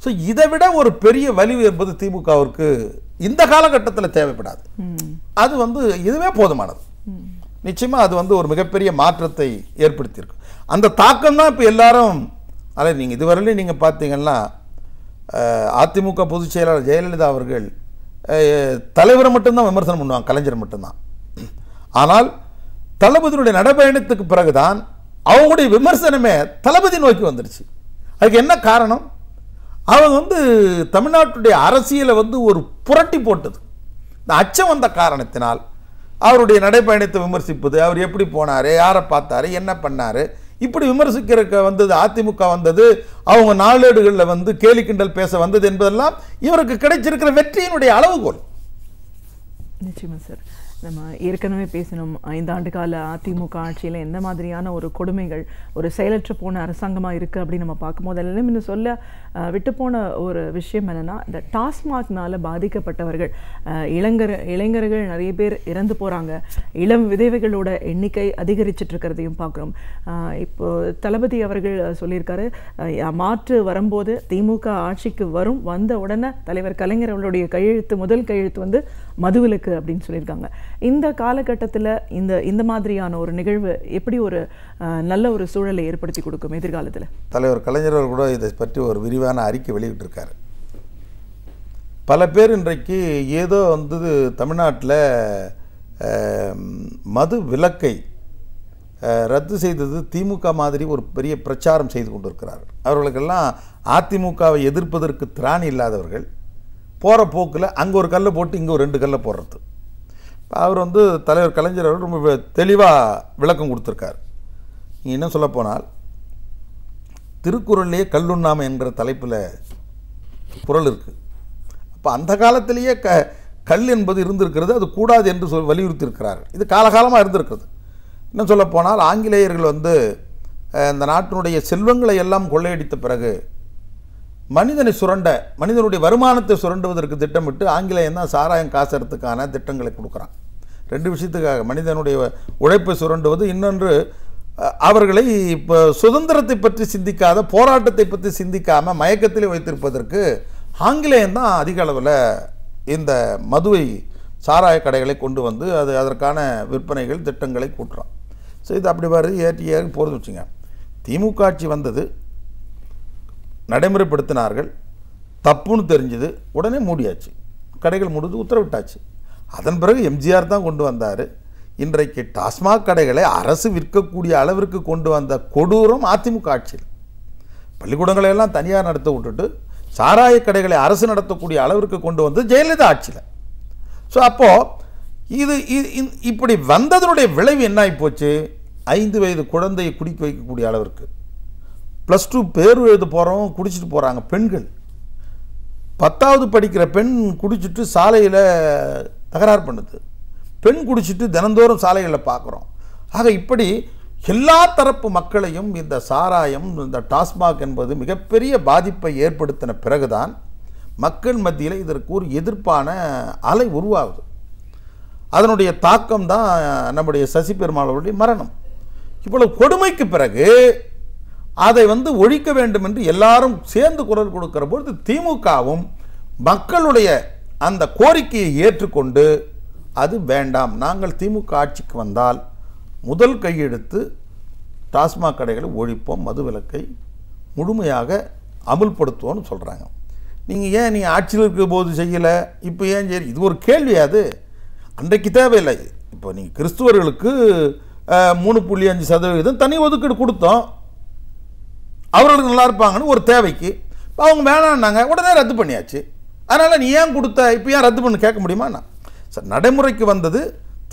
ஸோ இதை விட ஒரு பெரிய வலிவு என்பது திமுகவிற்கு இந்த காலகட்டத்தில் தேவைப்படாது அது வந்து இதுவே போதுமானது நிச்சயமாக அது வந்து ஒரு மிகப்பெரிய மாற்றத்தை ஏற்படுத்தியிருக்கு அந்த தாக்கம் தான் இப்போ எல்லாரும் ஆனால் நீங்கள் இதுவரையிலும் நீங்கள் பார்த்தீங்கன்னா அதிமுக பொதுச் செயலாளர் ஜெயலலிதா அவர்கள் தலைவரை மட்டும்தான் விமர்சனம் பண்ணுவாங்க கலைஞர் மட்டும்தான் ஆனால் தளபதியுடைய நடைபயணத்துக்கு பிறகுதான் அவங்களுடைய விமர்சனமே தளபதி நோக்கி வந்துடுச்சு அதுக்கு என்ன காரணம் அவங்க வந்து தமிழ்நாட்டுடைய அரசியலை வந்து ஒரு புரட்டி போட்டது இந்த அச்சம் வந்த காரணத்தினால் அவருடைய நடைப்பயணத்தை விமர்சிப்பது அவர் எப்படி போனார் யாரை பார்த்தாரு என்ன பண்ணார் இப்படி விமர்சிக்கிறக்க வந்தது அதிமுக வந்தது அவங்க நாளேடுகளில் வந்து கேலி கிண்டல் பேச வந்தது என்பதெல்லாம் இவருக்கு கிடைச்சிருக்கிற வெற்றியினுடைய அளவுகோல்
நிச்சயமா சார் நம்ம ஏற்கனவே பேசணும் ஐந்தாண்டு கால அதிமுக ஆட்சியில் எந்த மாதிரியான ஒரு கொடுமைகள் ஒரு செயலற்று போன அரசாங்கமாக இருக்குது அப்படின்னு நம்ம பார்க்கும்போது எல்லாம் இன்னும் சொல்ல விட்டுப்போன ஒரு விஷயம் என்னென்னா இந்த டாஸ்மாக்னால் பாதிக்கப்பட்டவர்கள் இளைஞர் இளைஞர்கள் நிறைய பேர் இறந்து போகிறாங்க இளம் விதவைகளோட எண்ணிக்கை அதிகரிச்சிட்ருக்கிறதையும் இருக்கிறதையும் பார்க்குறோம் இப்போ தளபதி அவர்கள் சொல்லியிருக்காரு மாற்று வரும்போது திமுக ஆட்சிக்கு வரும் வந்த உடனே தலைவர் கலைஞர் அவர்களுடைய கையெழுத்து முதல் கையெழுத்து வந்து மதுவிலக்கு அப்படின்னு சொல்லியிருக்காங்க இந்த காலகட்டத்தில் இந்த இந்த மாதிரியான ஒரு நிகழ்வு எப்படி ஒரு நல்ல ஒரு சூழலை ஏற்படுத்தி கொடுக்கும் எதிர்காலத்தில்
தலைவர் கலைஞரவர் கூட இதை பற்றி ஒரு விரிவான அறிக்கை வெளியிட்டிருக்காரு பல பேர் இன்றைக்கு ஏதோ வந்தது தமிழ்நாட்டில் மது விலக்கை ரத்து செய்தது திமுக மாதிரி ஒரு பெரிய பிரச்சாரம் செய்து கொண்டிருக்கிறார் அவர்களுக்கெல்லாம் அதிமுகவை எதிர்ப்பதற்கு திராணி இல்லாதவர்கள் போகிற போக்கில் அங்கே ஒரு கல்லை போட்டு இங்கே ஒரு ரெண்டு கல்லை போடுறது அவர் வந்து தலைவர் கலைஞர் அவர் ரொம்ப தெளிவாக விளக்கம் கொடுத்துருக்கார் என்ன சொல்லப்போனால் திருக்குறள்லேயே கல்லுண்ணாமை என்கிற தலைப்பில் குரல் இருக்குது அப்போ அந்த காலத்திலேயே க கல் என்பது இருந்திருக்கிறது அது கூடாது என்று சொல் வலியுறுத்தியிருக்கிறார்கள் இது காலகாலமாக இருந்திருக்கிறது இன்னும் சொல்லப்போனால் ஆங்கிலேயர்கள் வந்து இந்த நாட்டினுடைய செல்வங்களை எல்லாம் கொள்ளையடித்த பிறகு மனிதனை சுரண்ட மனிதனுடைய வருமானத்தை சுரண்டுவதற்கு திட்டமிட்டு ஆங்கிலேயம் தான் சாராயம் காசுறதுக்கான திட்டங்களை கொடுக்குறான் ரெண்டு விஷயத்துக்காக மனிதனுடைய உழைப்பை சுரண்டுவது இன்னொன்று அவர்களை இப்போ சுதந்திரத்தை பற்றி சிந்திக்காத போராட்டத்தை பற்றி சிந்திக்காமல் மயக்கத்தில் வைத்திருப்பதற்கு ஆங்கிலேயம் தான் அதிக அளவில் இந்த மதுவை சாராய கடைகளை கொண்டு வந்து அது அதற்கான விற்பனைகள் திட்டங்களை கூட்டுறான் ஸோ இது அப்படி வருது ஏற்றி ஏறி போகிறது வச்சுங்க திமுக ஆட்சி வந்தது நடைமுறைப்படுத்தினார்கள் தப்புன்னு தெரிஞ்சது உடனே மூடியாச்சு கடைகள் முடிந்து உத்தரவிட்டாச்சு அதன் பிறகு எம்ஜிஆர் தான் கொண்டு வந்தார் இன்றைக்கு டாஸ்மாக் கடைகளை அரசு விற்கக்கூடிய அளவிற்கு கொண்டு வந்த கொடூரம் அதிமுக ஆட்சியில் பள்ளிக்கூடங்களை எல்லாம் தனியார் நடத்த விட்டுட்டு சாராய கடைகளை அரசு நடத்தக்கூடிய அளவிற்கு கொண்டு வந்து ஜெயலலிதா ஆட்சியில் ஸோ அப்போது இது இப்படி வந்ததனுடைய விளைவு என்ன ஆகி போச்சு ஐந்து வயது குழந்தையை குடிக்க வைக்கக்கூடிய அளவிற்கு ப்ளஸ் டூ பேர் எழுத போகிறவங்க குடிச்சிட்டு போகிறாங்க பெண்கள் பத்தாவது படிக்கிற பெண் குடிச்சிட்டு சாலையில் தகராறு பண்ணுது பெண் குடிச்சிட்டு தினந்தோறும் சாலைகளில் பார்க்குறோம் ஆக இப்படி எல்லா தரப்பு மக்களையும் இந்த சாராயம் இந்த டாஸ்மாக் என்பது மிகப்பெரிய பாதிப்பை ஏற்படுத்தின பிறகுதான் மக்கள் மத்தியில் இதற்கு ஒரு எதிர்ப்பான அலை உருவாகுது அதனுடைய தாக்கம் தான் நம்முடைய சசி பெருமாளருடைய மரணம் இவ்வளவு கொடுமைக்கு பிறகு அதை வந்து ஒழிக்க வேண்டும் என்று எல்லாரும் சேர்ந்து குரல் கொடுக்கிற பொழுது திமுகவும் மக்களுடைய அந்த கோரிக்கையை ஏற்றுக்கொண்டு அது வேண்டாம் நாங்கள் திமுக ஆட்சிக்கு வந்தால் முதல் கையெடுத்து டாஸ்மாக் கடைகளை ஒழிப்போம் மதுவிலக்கை முழுமையாக அமுல்படுத்துவோம்னு சொல்கிறாங்க நீங்கள் ஏன் நீ ஆட்சியில் இருக்கிற போது செய்யலை இப்போ ஏன் சரி இது ஒரு கேள்வி அது அன்றைக்கு தேவையில்லை இப்போ நீங்கள் கிறிஸ்துவர்களுக்கு மூணு புள்ளி அஞ்சு சதவீதம் தனி ஒதுக்கீடு கொடுத்தோம் அவர்களுக்கு நல்லா இருப்பாங்கன்னு ஒரு தேவைக்கு இப்போ அவங்க வேணான்னாங்க உடனே ரத்து பண்ணியாச்சு அதனால் நீ ஏன் கொடுத்த இப்போ ஏன் ரத்து பண்ணு கேட்க முடியுமா நான் சார் நடைமுறைக்கு வந்தது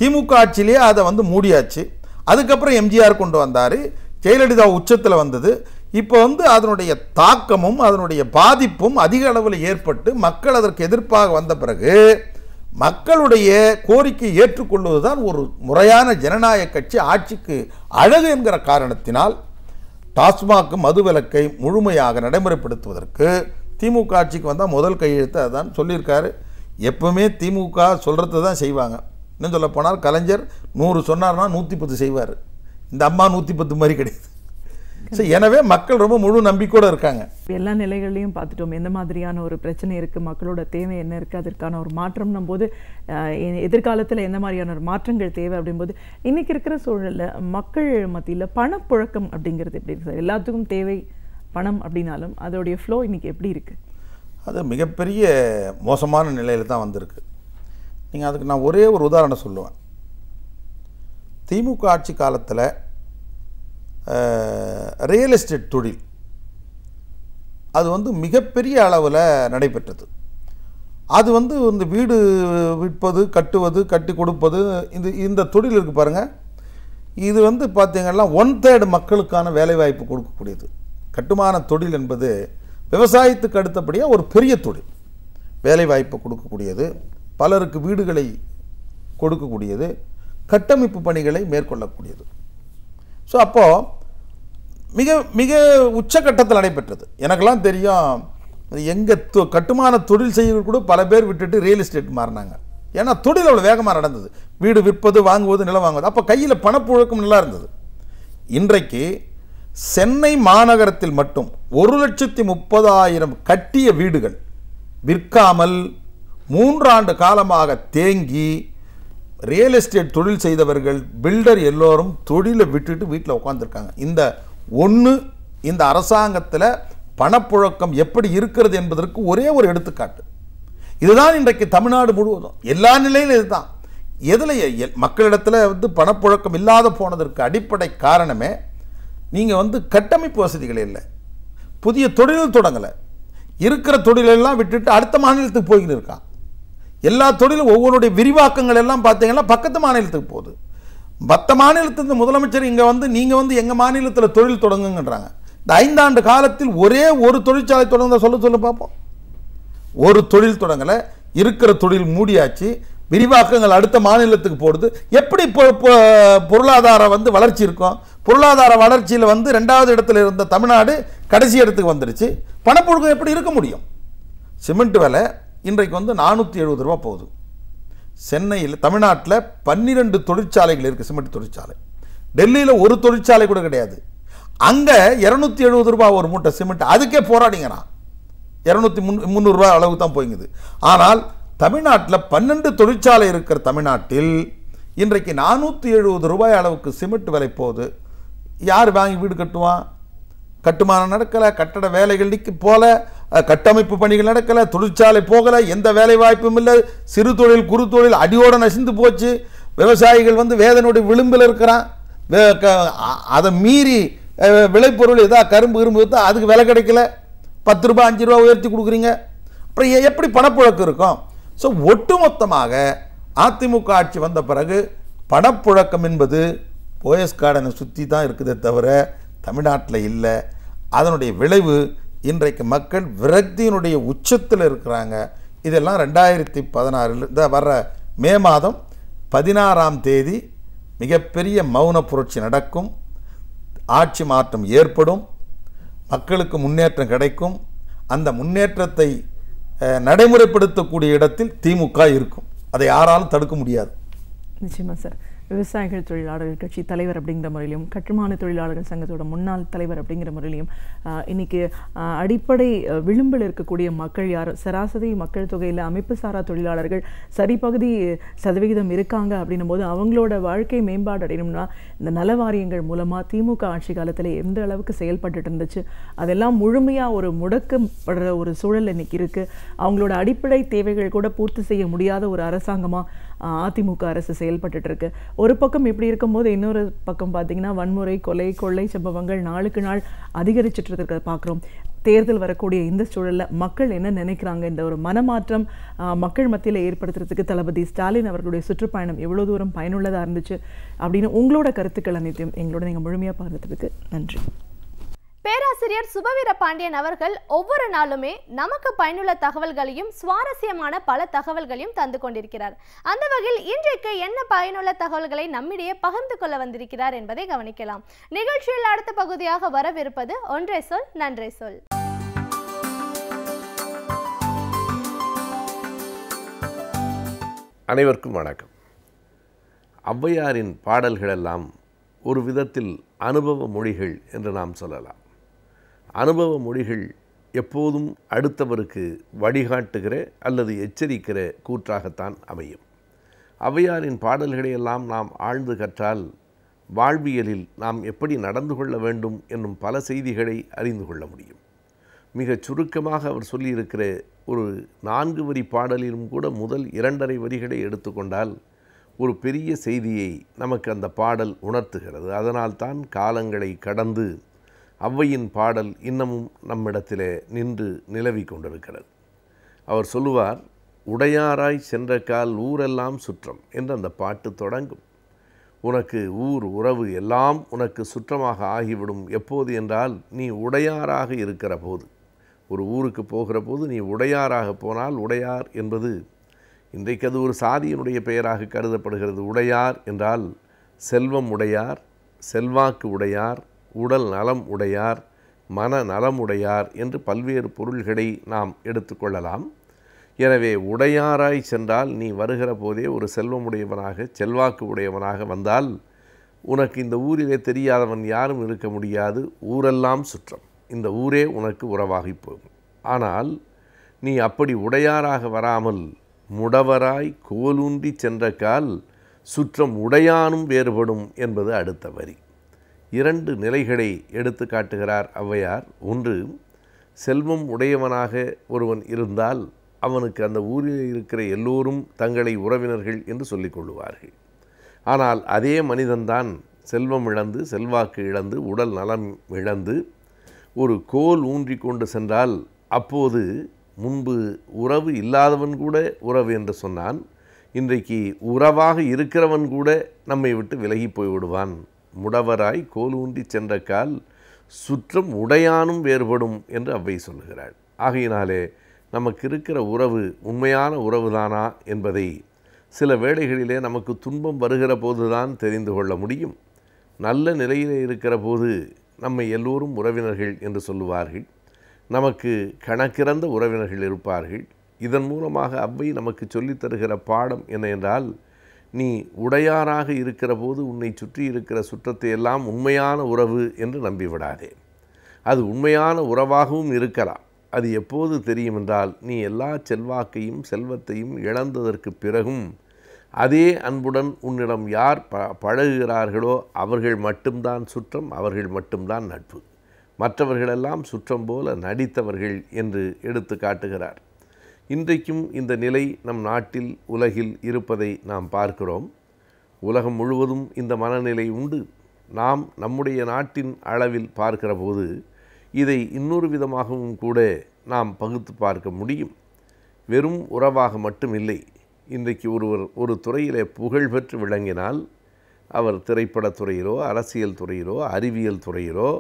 திமுக ஆட்சியிலேயே அதை வந்து மூடியாச்சு அதுக்கப்புறம் எம்ஜிஆர் கொண்டு வந்தார் ஜெயலலிதா உச்சத்தில் வந்தது இப்போ வந்து அதனுடைய தாக்கமும் அதனுடைய பாதிப்பும் அதிக அளவில் ஏற்பட்டு மக்கள் அதற்கு எதிர்ப்பாக வந்த பிறகு மக்களுடைய கோரிக்கை ஏற்றுக்கொள்வது தான் ஒரு முறையான ஜனநாயக கட்சி ஆட்சிக்கு அழகு என்கிற காரணத்தினால் டாஸ்மாக் மது விலக்கை முழுமையாக நடைமுறைப்படுத்துவதற்கு திமுக ஆட்சிக்கு வந்தால் முதல் கையெழுத்து அதுதான் சொல்லியிருக்காரு எப்பவுமே திமுக சொல்கிறது தான் செய்வாங்க இன்னும் சொல்லப்போனால் கலைஞர் நூறு சொன்னார்னா நூற்றி பத்து செய்வார் இந்த அம்மா நூற்றி பத்து மாதிரி கிடையாது ஸோ எனவே மக்கள் ரொம்ப முழு நம்பிக்கையோடு இருக்காங்க
எல்லா நிலைகள்லையும் பார்த்துட்டோம் எந்த மாதிரியான ஒரு பிரச்சனை இருக்குது மக்களோட தேவை என்ன இருக்குது அதற்கான ஒரு மாற்றம்னும் போது எதிர்காலத்தில் எந்த மாதிரியான ஒரு மாற்றங்கள் தேவை அப்படிங்கும்போது இன்றைக்கி இருக்கிற சூழலில் மக்கள் மத்தியில் பணப்புழக்கம் அப்படிங்கிறது எப்படி இருக்குது சார் எல்லாத்துக்கும் தேவை பணம் அப்படின்னாலும் அதோடைய ஃப்ளோ இன்றைக்கி எப்படி இருக்குது
அது மிகப்பெரிய மோசமான நிலையில் தான் வந்திருக்கு நீங்கள் அதுக்கு நான் ஒரே ஒரு உதாரணம் சொல்லுவேன் திமுக ஆட்சி காலத்தில் ரியல் எஸ்டேட் தொழில் அது வந்து மிகப்பெரிய அளவில் நடைபெற்றது அது வந்து இந்த வீடு விற்பது கட்டுவது கட்டி கொடுப்பது இந்த இந்த தொழில் இருக்குது பாருங்கள் இது வந்து பார்த்திங்கன்னா ஒன் தேர்டு மக்களுக்கான வேலைவாய்ப்பு கொடுக்கக்கூடியது கட்டுமான தொழில் என்பது விவசாயத்துக்கு அடுத்தபடியாக ஒரு பெரிய தொழில் வேலைவாய்ப்பு கொடுக்கக்கூடியது பலருக்கு வீடுகளை கொடுக்கக்கூடியது கட்டமைப்பு பணிகளை மேற்கொள்ளக்கூடியது ஸோ அப்போது மிக மிக உச்சக்கட்டத்தில் நடைபெற்றது எனக்கெல்லாம் தெரியும் எங்கே தொ கட்டுமான தொழில் செய்ய கூட பல பேர் விட்டுட்டு ரியல் எஸ்டேட் மாறினாங்க ஏன்னா தொழில் அவ்வளோ வேகமாக நடந்தது வீடு விற்பது வாங்குவது நிலம் வாங்குவது அப்போ கையில் பணப்புழக்கம் நல்லா இருந்தது இன்றைக்கு சென்னை மாநகரத்தில் மட்டும் ஒரு லட்சத்தி முப்பதாயிரம் கட்டிய வீடுகள் விற்காமல் மூன்றாண்டு காலமாக தேங்கி ரியல் எஸ்டேட் தொழில் செய்தவர்கள் பில்டர் எல்லோரும் தொழிலை விட்டுட்டு வீட்டில் உட்காந்துருக்காங்க இந்த ஒன்று இந்த அரசாங்கத்தில் பணப்புழக்கம் எப்படி இருக்கிறது என்பதற்கு ஒரே ஒரு எடுத்துக்காட்டு இதுதான் இன்றைக்கு தமிழ்நாடு முழுவதும் எல்லா நிலையிலும் இதுதான் எதில் மக்களிடத்தில் வந்து பணப்புழக்கம் இல்லாத போனதற்கு அடிப்படை காரணமே நீங்கள் வந்து கட்டமைப்பு வசதிகள் இல்லை புதிய தொழில் தொடங்கலை இருக்கிற தொழிலெல்லாம் விட்டுட்டு அடுத்த மாநிலத்துக்கு போய்கிட்டு இருக்கான் எல்லா தொழிலும் ஒவ்வொருடைய விரிவாக்கங்கள் எல்லாம் பார்த்தீங்கன்னா பக்கத்து மாநிலத்துக்கு போகுது மற்ற மாநிலத்திலிருந்து முதலமைச்சர் இங்கே வந்து நீங்கள் வந்து எங்கள் மாநிலத்தில் தொழில் தொடங்குங்கன்றாங்க இந்த ஐந்தாண்டு காலத்தில் ஒரே ஒரு தொழிற்சாலை தொடங்க சொல்ல சொல்ல பார்ப்போம் ஒரு தொழில் தொடங்கலை இருக்கிற தொழில் மூடியாச்சு விரிவாக்கங்கள் அடுத்த மாநிலத்துக்கு போடுது எப்படி பொருளாதார வந்து வளர்ச்சி இருக்கும் பொருளாதார வளர்ச்சியில் வந்து ரெண்டாவது இடத்துல இருந்த தமிழ்நாடு கடைசி இடத்துக்கு வந்துடுச்சு பணப்பொழுக்கம் எப்படி இருக்க முடியும் சிமெண்ட் விலை இன்றைக்கு வந்து நானூற்றி எழுபது ரூபா போகுது சென்னையில் தமிழ்நாட்டில் பன்னிரெண்டு தொழிற்சாலைகள் இருக்குது சிமெண்ட் தொழிற்சாலை டெல்லியில் ஒரு தொழிற்சாலை கூட கிடையாது அங்கே இரநூத்தி எழுபது ரூபா ஒரு மூட்டை சிமெண்ட் அதுக்கே போராடிங்கண்ணா இரநூத்தி முன் முந்நூறுரூவா அளவு தான் போயிங்குது ஆனால் தமிழ்நாட்டில் பன்னெண்டு தொழிற்சாலை இருக்கிற தமிழ்நாட்டில் இன்றைக்கு நானூற்றி எழுபது ரூபாய் அளவுக்கு சிமெண்ட் விலை போகுது யார் வாங்கி வீடு கட்டுவான் கட்டுமானம் நடக்கலை கட்டட வேலைகள் நிற்க போகல கட்டமைப்பு பணிகள் நடக்கலை தொழிற்சாலை போகலை எந்த வேலை வாய்ப்பும் இல்லை சிறு தொழில் குறு தொழில் அடியோடு நசிந்து போச்சு விவசாயிகள் வந்து வேதனுடைய விளிம்பில் இருக்கிறான் அதை மீறி விளைபொருள் எதாவது கரும்பு இரும்பு எடுத்தால் அதுக்கு விலை கிடைக்கல பத்து ரூபா அஞ்சு ரூபா உயர்த்தி கொடுக்குறீங்க அப்புறம் எப்படி பணப்புழக்கம் இருக்கும் ஸோ ஒட்டுமொத்தமாக அதிமுக ஆட்சி வந்த பிறகு பணப்புழக்கம் என்பது போயஸ் கார்டனை சுற்றி தான் இருக்குதே தவிர தமிழ்நாட்டில் இல்லை அதனுடைய விளைவு இன்றைக்கு மக்கள் விரக்தியினுடைய உச்சத்தில் இருக்கிறாங்க இதெல்லாம் ரெண்டாயிரத்தி பதினாறில் இந்த வர்ற மே மாதம் பதினாறாம் தேதி மிகப்பெரிய மௌன புரட்சி நடக்கும் ஆட்சி மாற்றம் ஏற்படும் மக்களுக்கு முன்னேற்றம் கிடைக்கும் அந்த முன்னேற்றத்தை நடைமுறைப்படுத்தக்கூடிய இடத்தில் திமுக இருக்கும் அதை யாராலும் தடுக்க முடியாது
நிச்சயமாக சார் விவசாயிகள் தொழிலாளர்கள் கட்சி தலைவர் அப்படிங்கிற முறையிலும் கட்டுமான தொழிலாளர்கள் சங்கத்தோட முன்னாள் தலைவர் அப்படிங்கிற முறையிலையும் இன்னைக்கு அடிப்படை விளிம்பில் இருக்கக்கூடிய மக்கள் யார் சராசரி மக்கள் தொகையில் அமைப்பு சாரா தொழிலாளர்கள் சரிபகுதி சதவிகிதம் இருக்காங்க அப்படின்னும் போது அவங்களோட வாழ்க்கை மேம்பாடு அடையணும்னா இந்த நலவாரியங்கள் மூலமாக திமுக ஆட்சி காலத்தில் எந்த அளவுக்கு செயல்பட்டுட்டு இருந்துச்சு அதெல்லாம் முழுமையாக ஒரு முடக்கப்படுற ஒரு சூழல் இன்னைக்கு இருக்குது அவங்களோட அடிப்படை தேவைகள் கூட பூர்த்தி செய்ய முடியாத ஒரு அரசாங்கமாக அதிமுக அரசு செயல்பட்டு இருக்கு ஒரு பக்கம் இப்படி இருக்கும்போது இன்னொரு பக்கம் பார்த்தீங்கன்னா வன்முறை கொலை கொள்ளை சம்பவங்கள் நாளுக்கு நாள் அதிகரிச்சுட்டு இருக்கிறத பார்க்குறோம் தேர்தல் வரக்கூடிய இந்த சூழலில் மக்கள் என்ன நினைக்கிறாங்க இந்த ஒரு மனமாற்றம் மக்கள் மத்தியில் ஏற்படுத்துறதுக்கு தளபதி ஸ்டாலின் அவர்களுடைய சுற்றுப்பயணம் எவ்வளோ தூரம் பயனுள்ளதாக இருந்துச்சு அப்படின்னு உங்களோட கருத்துக்கள் அனைத்தையும் எங்களோட நீங்கள் முழுமையாக பகிர்ந்ததுக்கு நன்றி
பேராசிரியர் சுபவீர பாண்டியன் அவர்கள் ஒவ்வொரு நாளுமே நமக்கு பயனுள்ள தகவல்களையும் சுவாரஸ்யமான பல தகவல்களையும் தந்து கொண்டிருக்கிறார் அந்த வகையில் இன்றைக்கு என்ன பயனுள்ள தகவல்களை நம்மிடையே பகிர்ந்து கொள்ள வந்திருக்கிறார் என்பதை கவனிக்கலாம் நிகழ்ச்சியில் அடுத்த பகுதியாக வரவிருப்பது ஒன்றை சொல் நன்றை சொல்
அனைவருக்கும் வணக்கம் ஔவையாரின் பாடல்களெல்லாம் ஒரு விதத்தில் அனுபவ மொழிகள் என்று நாம் சொல்லலாம் அனுபவ மொழிகள் எப்போதும் அடுத்தவருக்கு வழிகாட்டுகிற அல்லது எச்சரிக்கிற கூற்றாகத்தான் அமையும் அவையாரின் பாடல்களையெல்லாம் நாம் ஆழ்ந்து கற்றால் வாழ்வியலில் நாம் எப்படி நடந்து கொள்ள வேண்டும் என்னும் பல செய்திகளை அறிந்து கொள்ள முடியும் மிக சுருக்கமாக அவர் சொல்லியிருக்கிற ஒரு நான்கு வரி பாடலிலும் கூட முதல் இரண்டரை வரிகளை எடுத்துக்கொண்டால் ஒரு பெரிய செய்தியை நமக்கு அந்த பாடல் உணர்த்துகிறது அதனால்தான் காலங்களை கடந்து ஔவையின் பாடல் இன்னமும் நம்மிடத்திலே நின்று நிலவி கொண்டிருக்கிறது அவர் சொல்லுவார் உடையாராய் சென்ற கால் ஊரெல்லாம் சுற்றம் என்று அந்த பாட்டு தொடங்கும் உனக்கு ஊர் உறவு எல்லாம் உனக்கு சுற்றமாக ஆகிவிடும் எப்போது என்றால் நீ உடையாராக இருக்கிற போது ஒரு ஊருக்கு போகிற போது நீ உடையாராக போனால் உடையார் என்பது இன்றைக்கு அது ஒரு சாதியினுடைய பெயராக கருதப்படுகிறது உடையார் என்றால் செல்வம் உடையார் செல்வாக்கு உடையார் உடல் நலம் உடையார் மன நலமுடையார் என்று பல்வேறு பொருள்களை நாம் எடுத்துக்கொள்ளலாம் எனவே உடையாராய் சென்றால் நீ வருகிற போதே ஒரு செல்வமுடையவனாக செல்வாக்கு உடையவனாக வந்தால் உனக்கு இந்த ஊரிலே தெரியாதவன் யாரும் இருக்க முடியாது ஊரெல்லாம் சுற்றம் இந்த ஊரே உனக்கு உறவாகி போகும் ஆனால் நீ அப்படி உடையாராக வராமல் முடவராய் கோலூன்றி சென்ற கால் சுற்றம் உடையானும் வேறுபடும் என்பது அடுத்த வரி இரண்டு நிலைகளை எடுத்து காட்டுகிறார் ஔவையார் ஒன்று செல்வம் உடையவனாக ஒருவன் இருந்தால் அவனுக்கு அந்த ஊரில் இருக்கிற எல்லோரும் தங்களை உறவினர்கள் என்று கொள்வார்கள் ஆனால் அதே மனிதன்தான் செல்வம் இழந்து செல்வாக்கு இழந்து உடல் நலம் இழந்து ஒரு கோல் ஊன்றி கொண்டு சென்றால் அப்போது முன்பு உறவு இல்லாதவன் கூட உறவு என்று சொன்னான் இன்றைக்கு உறவாக இருக்கிறவன் கூட நம்மை விட்டு விலகி போய்விடுவான் முடவராய் கோலூண்டி சென்ற கால் சுற்றம் உடையானும் வேறுபடும் என்று அவ்வை சொல்லுகிறாள் ஆகையினாலே நமக்கு இருக்கிற உறவு உண்மையான உறவுதானா என்பதை சில வேளைகளிலே நமக்கு துன்பம் வருகிற போதுதான் தெரிந்து கொள்ள முடியும் நல்ல நிலையில் இருக்கிற போது நம்மை எல்லோரும் உறவினர்கள் என்று சொல்லுவார்கள் நமக்கு கணக்கிறந்த உறவினர்கள் இருப்பார்கள் இதன் மூலமாக அவ்வை நமக்கு சொல்லித்தருகிற பாடம் என்ன என்றால் நீ உடையாராக இருக்கிற போது உன்னை சுற்றி இருக்கிற சுற்றத்தை எல்லாம் உண்மையான உறவு என்று நம்பிவிடாதே அது உண்மையான உறவாகவும் இருக்கலாம் அது எப்போது தெரியும் என்றால் நீ எல்லா செல்வாக்கையும் செல்வத்தையும் இழந்ததற்கு பிறகும் அதே அன்புடன் உன்னிடம் யார் ப பழகுகிறார்களோ அவர்கள் மட்டும்தான் சுற்றம் அவர்கள் மட்டும்தான் நட்பு மற்றவர்களெல்லாம் சுற்றம் போல நடித்தவர்கள் என்று எடுத்து காட்டுகிறார் இன்றைக்கும் இந்த நிலை நம் நாட்டில் உலகில் இருப்பதை நாம் பார்க்கிறோம் உலகம் முழுவதும் இந்த மனநிலை உண்டு நாம் நம்முடைய நாட்டின் அளவில் பார்க்கிற போது இதை இன்னொரு விதமாகவும் கூட நாம் பகுத்து பார்க்க முடியும் வெறும் உறவாக மட்டும் இல்லை இன்றைக்கு ஒருவர் ஒரு துறையிலே புகழ் பெற்று விளங்கினால் அவர் திரைப்படத் துறையிலோ அரசியல் துறையிலோ அறிவியல் துறையிலோ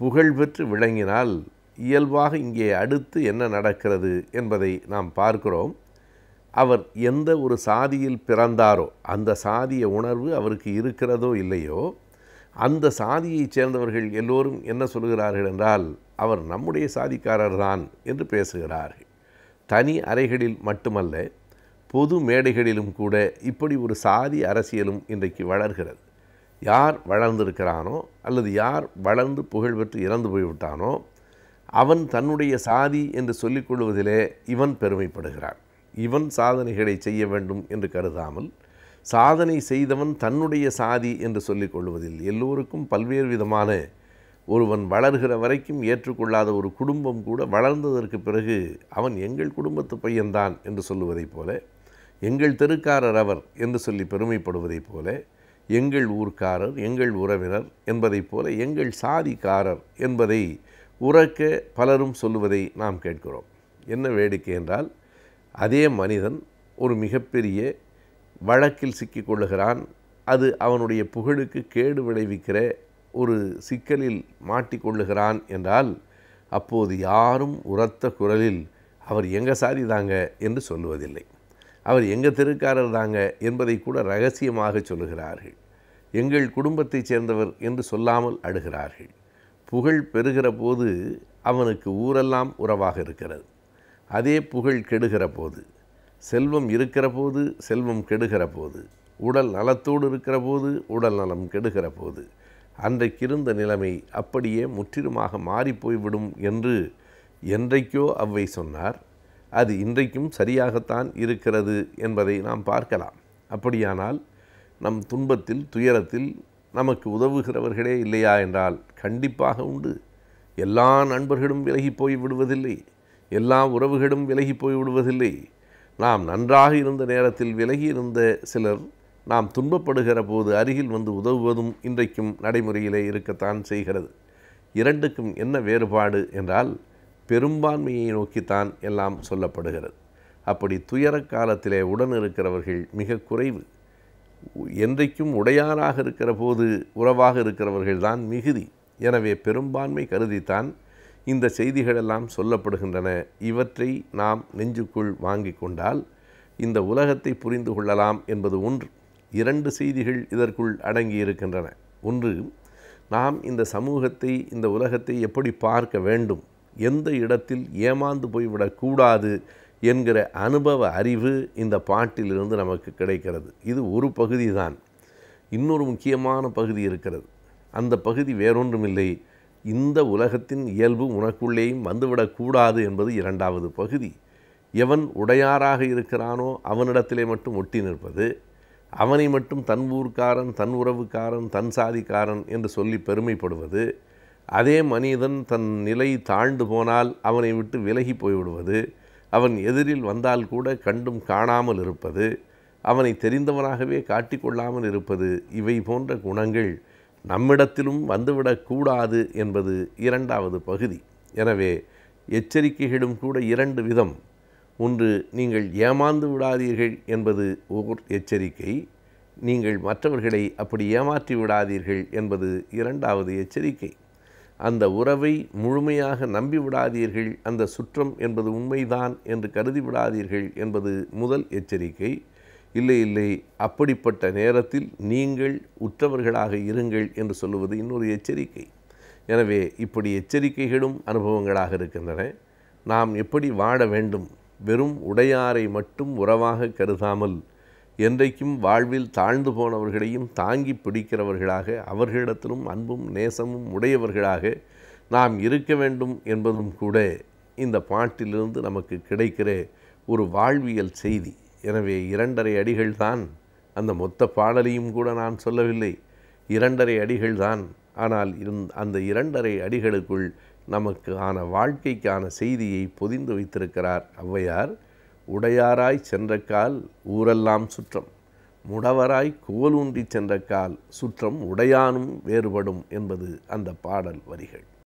புகழ் பெற்று விளங்கினால் இயல்பாக இங்கே அடுத்து என்ன நடக்கிறது என்பதை நாம் பார்க்கிறோம் அவர் எந்த ஒரு சாதியில் பிறந்தாரோ அந்த சாதிய உணர்வு அவருக்கு இருக்கிறதோ இல்லையோ அந்த சாதியைச் சேர்ந்தவர்கள் எல்லோரும் என்ன சொல்கிறார்கள் என்றால் அவர் நம்முடைய சாதிக்காரர் தான் என்று பேசுகிறார்கள் தனி அறைகளில் மட்டுமல்ல பொது மேடைகளிலும் கூட இப்படி ஒரு சாதி அரசியலும் இன்றைக்கு வளர்கிறது யார் வளர்ந்திருக்கிறானோ அல்லது யார் வளர்ந்து புகழ்பெற்று இறந்து போய்விட்டானோ அவன் தன்னுடைய சாதி என்று சொல்லிக்கொள்வதிலே இவன் பெருமைப்படுகிறான் இவன் சாதனைகளை செய்ய வேண்டும் என்று கருதாமல் சாதனை செய்தவன் தன்னுடைய சாதி என்று சொல்லிக்கொள்வதில் எல்லோருக்கும் பல்வேறு விதமான ஒருவன் வளர்கிற வரைக்கும் ஏற்றுக்கொள்ளாத ஒரு குடும்பம் கூட வளர்ந்ததற்கு பிறகு அவன் எங்கள் குடும்பத்து பையன்தான் என்று சொல்லுவதைப் போல எங்கள் தெருக்காரர் அவர் என்று சொல்லி பெருமைப்படுவதைப் போல எங்கள் ஊர்க்காரர் எங்கள் உறவினர் என்பதைப் போல எங்கள் சாதிக்காரர் என்பதை உறக்க பலரும் சொல்லுவதை நாம் கேட்கிறோம் என்ன வேடிக்கை என்றால் அதே மனிதன் ஒரு மிகப்பெரிய வழக்கில் சிக்கிக்கொள்ளுகிறான் அது அவனுடைய புகழுக்கு கேடு விளைவிக்கிற ஒரு சிக்கலில் மாட்டிக்கொள்ளுகிறான் என்றால் அப்போது யாரும் உரத்த குரலில் அவர் எங்கே சாதி தாங்க என்று சொல்லுவதில்லை அவர் எங்கள் தெருக்காரர் தாங்க என்பதை கூட ரகசியமாக சொல்லுகிறார்கள் எங்கள் குடும்பத்தைச் சேர்ந்தவர் என்று சொல்லாமல் அடுகிறார்கள் புகழ் பெறுகிற போது அவனுக்கு ஊரெல்லாம் உறவாக இருக்கிறது அதே புகழ் கெடுகிற போது செல்வம் இருக்கிற போது செல்வம் கெடுகிற போது உடல் நலத்தோடு இருக்கிற போது உடல் நலம் கெடுகிற போது அன்றைக்கிருந்த நிலைமை அப்படியே முற்றிலுமாக மாறிப்போய்விடும் என்று என்றைக்கோ அவ்வை சொன்னார் அது இன்றைக்கும் சரியாகத்தான் இருக்கிறது என்பதை நாம் பார்க்கலாம் அப்படியானால் நம் துன்பத்தில் துயரத்தில் நமக்கு உதவுகிறவர்களே இல்லையா என்றால் கண்டிப்பாக உண்டு எல்லா நண்பர்களும் விலகி போய் விடுவதில்லை எல்லா உறவுகளும் விலகி போய் விடுவதில்லை நாம் நன்றாக இருந்த நேரத்தில் விலகி இருந்த சிலர் நாம் துன்பப்படுகிற போது அருகில் வந்து உதவுவதும் இன்றைக்கும் நடைமுறையிலே இருக்கத்தான் செய்கிறது இரண்டுக்கும் என்ன வேறுபாடு என்றால் பெரும்பான்மையை நோக்கித்தான் எல்லாம் சொல்லப்படுகிறது அப்படி துயர காலத்திலே உடன் இருக்கிறவர்கள் மிக குறைவு என்றைக்கும் உடையாராக இருக்கிற போது உறவாக இருக்கிறவர்கள்தான் மிகுதி எனவே பெரும்பான்மை கருதித்தான் இந்த செய்திகளெல்லாம் சொல்லப்படுகின்றன இவற்றை நாம் நெஞ்சுக்குள் வாங்கி கொண்டால் இந்த உலகத்தை புரிந்து கொள்ளலாம் என்பது ஒன்று இரண்டு செய்திகள் இதற்குள் அடங்கியிருக்கின்றன ஒன்று நாம் இந்த சமூகத்தை இந்த உலகத்தை எப்படி பார்க்க வேண்டும் எந்த இடத்தில் ஏமாந்து போய்விடக்கூடாது என்கிற அனுபவ அறிவு இந்த பாட்டிலிருந்து நமக்கு கிடைக்கிறது இது ஒரு பகுதி தான் இன்னொரு முக்கியமான பகுதி இருக்கிறது அந்த பகுதி வேறொன்றுமில்லை இந்த உலகத்தின் இயல்பு உனக்குள்ளேயும் வந்துவிடக்கூடாது என்பது இரண்டாவது பகுதி எவன் உடையாராக இருக்கிறானோ அவனிடத்திலே மட்டும் ஒட்டி நிற்பது அவனை மட்டும் தன் ஊர்க்காரன் தன் உறவுக்காரன் தன் சாதிக்காரன் என்று சொல்லி பெருமைப்படுவது அதே மனிதன் தன் நிலை தாழ்ந்து போனால் அவனை விட்டு விலகி போய்விடுவது அவன் எதிரில் வந்தால் கூட கண்டும் காணாமல் இருப்பது அவனை தெரிந்தவனாகவே காட்டிக்கொள்ளாமல் இருப்பது இவை போன்ற குணங்கள் நம்மிடத்திலும் வந்துவிடக்கூடாது என்பது இரண்டாவது பகுதி எனவே எச்சரிக்கைகளும் கூட இரண்டு விதம் ஒன்று நீங்கள் ஏமாந்து விடாதீர்கள் என்பது ஓர் எச்சரிக்கை நீங்கள் மற்றவர்களை அப்படி ஏமாற்றி விடாதீர்கள் என்பது இரண்டாவது எச்சரிக்கை அந்த உறவை முழுமையாக நம்பிவிடாதீர்கள் அந்த சுற்றம் என்பது உண்மைதான் என்று கருதி விடாதீர்கள் என்பது முதல் எச்சரிக்கை இல்லை இல்லை அப்படிப்பட்ட நேரத்தில் நீங்கள் உற்றவர்களாக இருங்கள் என்று சொல்லுவது இன்னொரு எச்சரிக்கை எனவே இப்படி எச்சரிக்கைகளும் அனுபவங்களாக இருக்கின்றன நாம் எப்படி வாழ வேண்டும் வெறும் உடையாரை மட்டும் உறவாக கருதாமல் என்றைக்கும் வாழ்வில் தாழ்ந்து போனவர்களையும் தாங்கி பிடிக்கிறவர்களாக அவர்களிடத்திலும் அன்பும் நேசமும் உடையவர்களாக நாம் இருக்க வேண்டும் என்பதும் கூட இந்த பாட்டிலிருந்து நமக்கு கிடைக்கிற ஒரு வாழ்வியல் செய்தி எனவே இரண்டரை அடிகள் தான் அந்த மொத்த பாடலையும் கூட நான் சொல்லவில்லை இரண்டரை அடிகள் தான் ஆனால் அந்த இரண்டரை அடிகளுக்குள் நமக்கு ஆன வாழ்க்கைக்கான செய்தியை பொதிந்து வைத்திருக்கிறார் ஔவையார் உடையாராய் சென்ற கால் ஊரெல்லாம் சுற்றம் முடவராய் கோலூன்றி சென்ற கால் சுற்றம் உடையானும் வேறுபடும் என்பது அந்த பாடல் வரிகள்